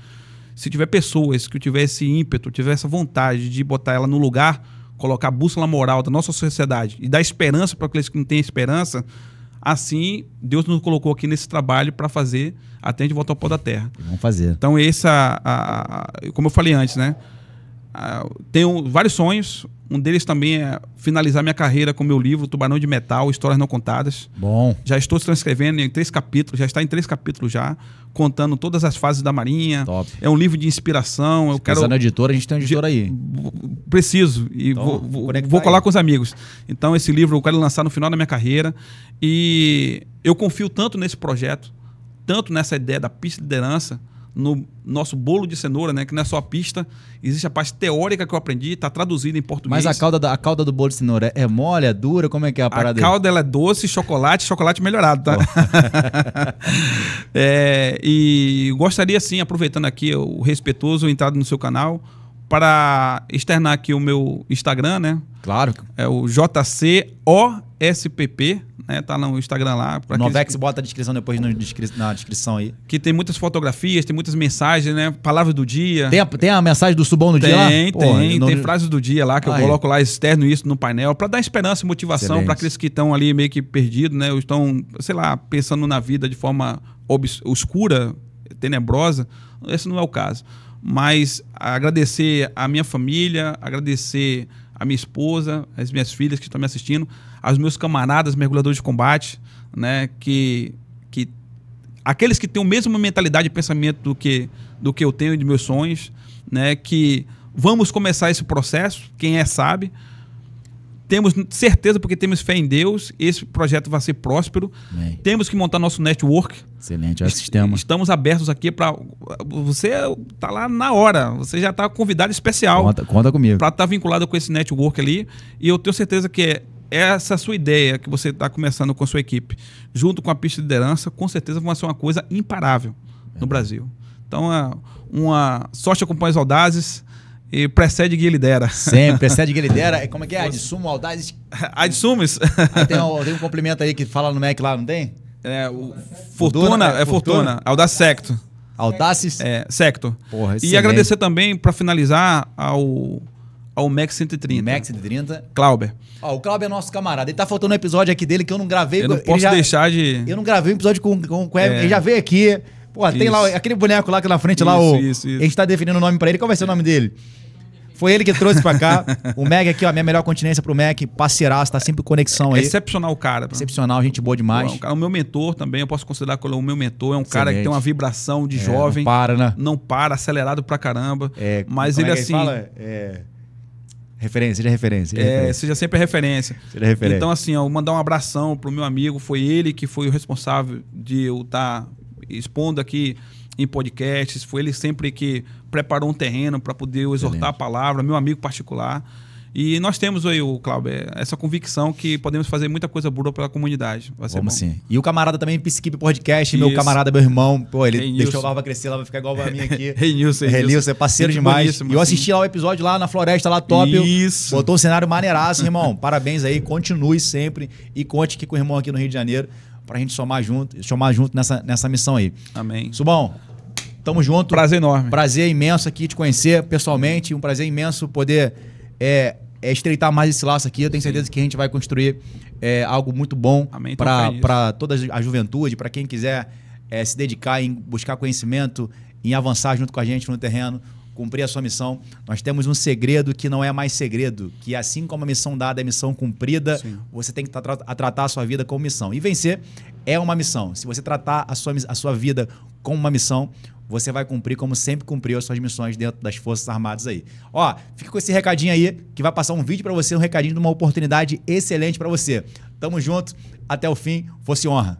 Speaker 1: Se tiver pessoas que tiver esse ímpeto, tiver essa vontade de botar ela no lugar, colocar a bússola moral da nossa sociedade e dar esperança para aqueles que não têm esperança, assim Deus nos colocou aqui nesse trabalho para fazer até a gente voltar ao pó da terra. Vamos fazer. Então, essa, a, a, como eu falei antes, né? Ah, tenho vários sonhos. Um deles também é finalizar minha carreira com meu livro Tubarão de Metal, Histórias Não Contadas. Bom. Já estou transcrevendo em três capítulos, já está em três capítulos já, contando todas as fases da Marinha. Top. É um livro de inspiração. Eu Se quero. na editora, a gente tem um editor aí. Preciso. E então, vou, vou, vou colar aí. com os amigos. Então, esse livro eu quero lançar no final da minha carreira. E eu confio tanto nesse projeto, tanto nessa ideia da pista de liderança no nosso bolo de cenoura, né? Que não é só a pista. Existe a parte teórica que eu aprendi, está traduzida em português. Mas a calda,
Speaker 2: da, a calda do bolo de cenoura é
Speaker 1: mole, é dura? Como é que é a parada? A calda ela é doce, chocolate, chocolate melhorado, tá? é, e gostaria, sim, aproveitando aqui o respeitoso entrado no seu canal, para externar aqui o meu Instagram, né? Claro. É o JCOSPP né? Tá no Instagram lá. Novex que... bota a descrição depois no, na descrição aí. Que tem muitas fotografias, tem muitas mensagens, né? Palavras do dia. Tem a, tem a mensagem do Subão no tem, dia lá? Tem, Pô, tem. Não... Tem frases do dia lá que ah, eu coloco lá, externo isso no painel, para dar esperança e motivação para aqueles que estão ali meio que perdidos, né? Ou estão, sei lá, pensando na vida de forma obscura, tenebrosa. Esse não é o caso. Mas agradecer a minha família, agradecer a minha esposa, as minhas filhas que estão me assistindo, aos meus camaradas mergulhadores de combate, né, que, que aqueles que têm a mesma mentalidade e pensamento do que, do que eu tenho e de meus sonhos, né, que vamos começar esse processo, quem é sabe, temos certeza porque temos fé em Deus, esse projeto vai ser próspero. Bem. Temos que montar nosso network. Excelente, é o sistema. Estamos abertos aqui para você tá lá na hora, você já está convidado especial. Conta, conta comigo. Para estar tá vinculado com esse network ali, e eu tenho certeza que é é essa sua ideia que você está começando com a sua equipe, junto com a pista de liderança, com certeza vai ser uma coisa imparável no Brasil. Então, uma, é uma sorte acompanha os audazes e precede Guia Lidera. Sempre, precede Guia Lidera. É,
Speaker 2: como é que é? Adsumo, audazes. Adsumes. tem, um, tem um cumprimento aí que fala no MEC lá, não tem? É, o Fortuna, Fortuna é, Fortuna, Fortuna.
Speaker 1: Secto. Audaces? É, Secto. Porra, e agradecer também, para finalizar, ao ao Max 130. Max 130. Clauber.
Speaker 2: Ó, o Clauber é nosso camarada. Ele tá faltando um episódio aqui dele que eu não gravei. Eu não posso já, deixar de... Eu não gravei um episódio com, com, com é. Ele já veio aqui. Pô, isso. tem lá aquele boneco lá que é na frente isso, lá. O, isso, isso. A gente tá definindo o nome para ele. Qual vai ser o nome dele? Foi ele que trouxe pra cá. o Mac aqui, ó, minha melhor continência pro Mac, parceiraço, tá sempre conexão aí.
Speaker 1: excepcional o cara. Excepcional, gente boa demais. Pô, é um cara, o meu mentor também, eu posso considerar como é o meu mentor. É um Excelente. cara que tem uma vibração de é, jovem. Não para, né? Não para, acelerado pra caramba. É, mas é ele é assim. Ele fala? É...
Speaker 2: Referência, seja é referência. Seja é, é, referência. seja
Speaker 1: sempre referência. Seja é referência. Então, assim, ó, mandar um abração pro meu amigo, foi ele que foi o responsável de eu estar tá expondo aqui em podcasts, foi ele sempre que preparou um terreno para poder eu exortar Excelente. a palavra, meu amigo particular. E nós temos aí, o Cláudio, essa convicção que podemos fazer muita coisa boa pela comunidade. Vai ser Vamos bom. sim. E o camarada também, Psiquip Podcast, Isso. meu camarada, meu irmão. Pô, ele hey, deixou Nilson. a barba crescer,
Speaker 2: lá vai ficar igual a minha aqui. hey, Nilson, hey, é parceiro demais. E eu assisti sim. lá o episódio lá na floresta, lá top. Isso. Botou um cenário maneiraço, irmão. Parabéns aí, continue sempre. E conte aqui com o irmão aqui no Rio de Janeiro pra gente somar junto, somar junto nessa, nessa missão aí. Amém. Subão, tamo junto. Prazer enorme. Prazer imenso aqui te conhecer pessoalmente. Um prazer imenso poder é, é, estreitar mais esse laço aqui. Eu tenho Sim. certeza que a gente vai construir é, algo muito bom para toda a juventude, para quem quiser é, se dedicar em buscar conhecimento, em avançar junto com a gente no terreno, cumprir a sua missão. Nós temos um segredo que não é mais segredo, que assim como a missão dada é missão cumprida, Sim. você tem que tra tratar a sua vida como missão. E vencer é uma missão. Se você tratar a sua, a sua vida como uma missão, você vai cumprir como sempre cumpriu as suas missões dentro das Forças Armadas aí. Ó, fica com esse recadinho aí, que vai passar um vídeo para você, um recadinho de uma oportunidade excelente para você. Tamo junto, até o fim, fosse honra.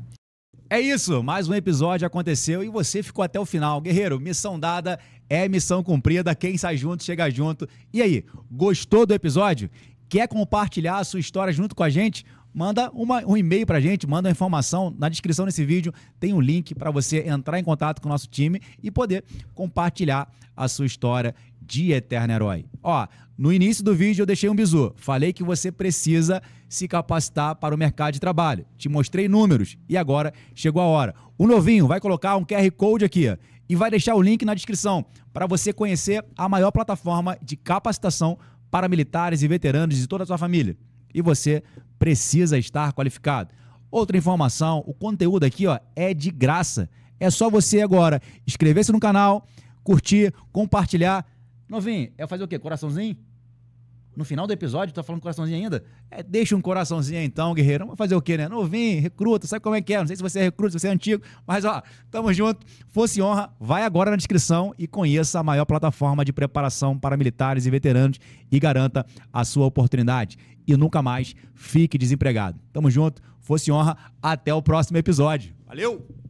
Speaker 2: É isso, mais um episódio aconteceu e você ficou até o final. Guerreiro, missão dada é missão cumprida, quem sai junto chega junto. E aí, gostou do episódio? Quer compartilhar a sua história junto com a gente? manda uma, um e-mail para a gente, manda uma informação. Na descrição desse vídeo tem um link para você entrar em contato com o nosso time e poder compartilhar a sua história de eterno herói. Ó, no início do vídeo eu deixei um bizu. Falei que você precisa se capacitar para o mercado de trabalho. Te mostrei números e agora chegou a hora. O novinho vai colocar um QR Code aqui e vai deixar o link na descrição para você conhecer a maior plataforma de capacitação para militares e veteranos de toda a sua família e você precisa estar qualificado. Outra informação, o conteúdo aqui ó, é de graça. É só você agora inscrever-se no canal, curtir, compartilhar. Novinho, é fazer o quê? Coraçãozinho? no final do episódio, tá falando coraçãozinho ainda? É, deixa um coraçãozinho então, guerreiro. Vamos fazer o quê, né? Novinho, recruta, sabe como é que é? Não sei se você é recruta, se você é antigo, mas ó, tamo junto. Fosse honra, vai agora na descrição e conheça a maior plataforma de preparação para militares e veteranos e garanta a sua oportunidade. E nunca mais fique desempregado. Tamo junto, fosse honra, até o próximo episódio. Valeu!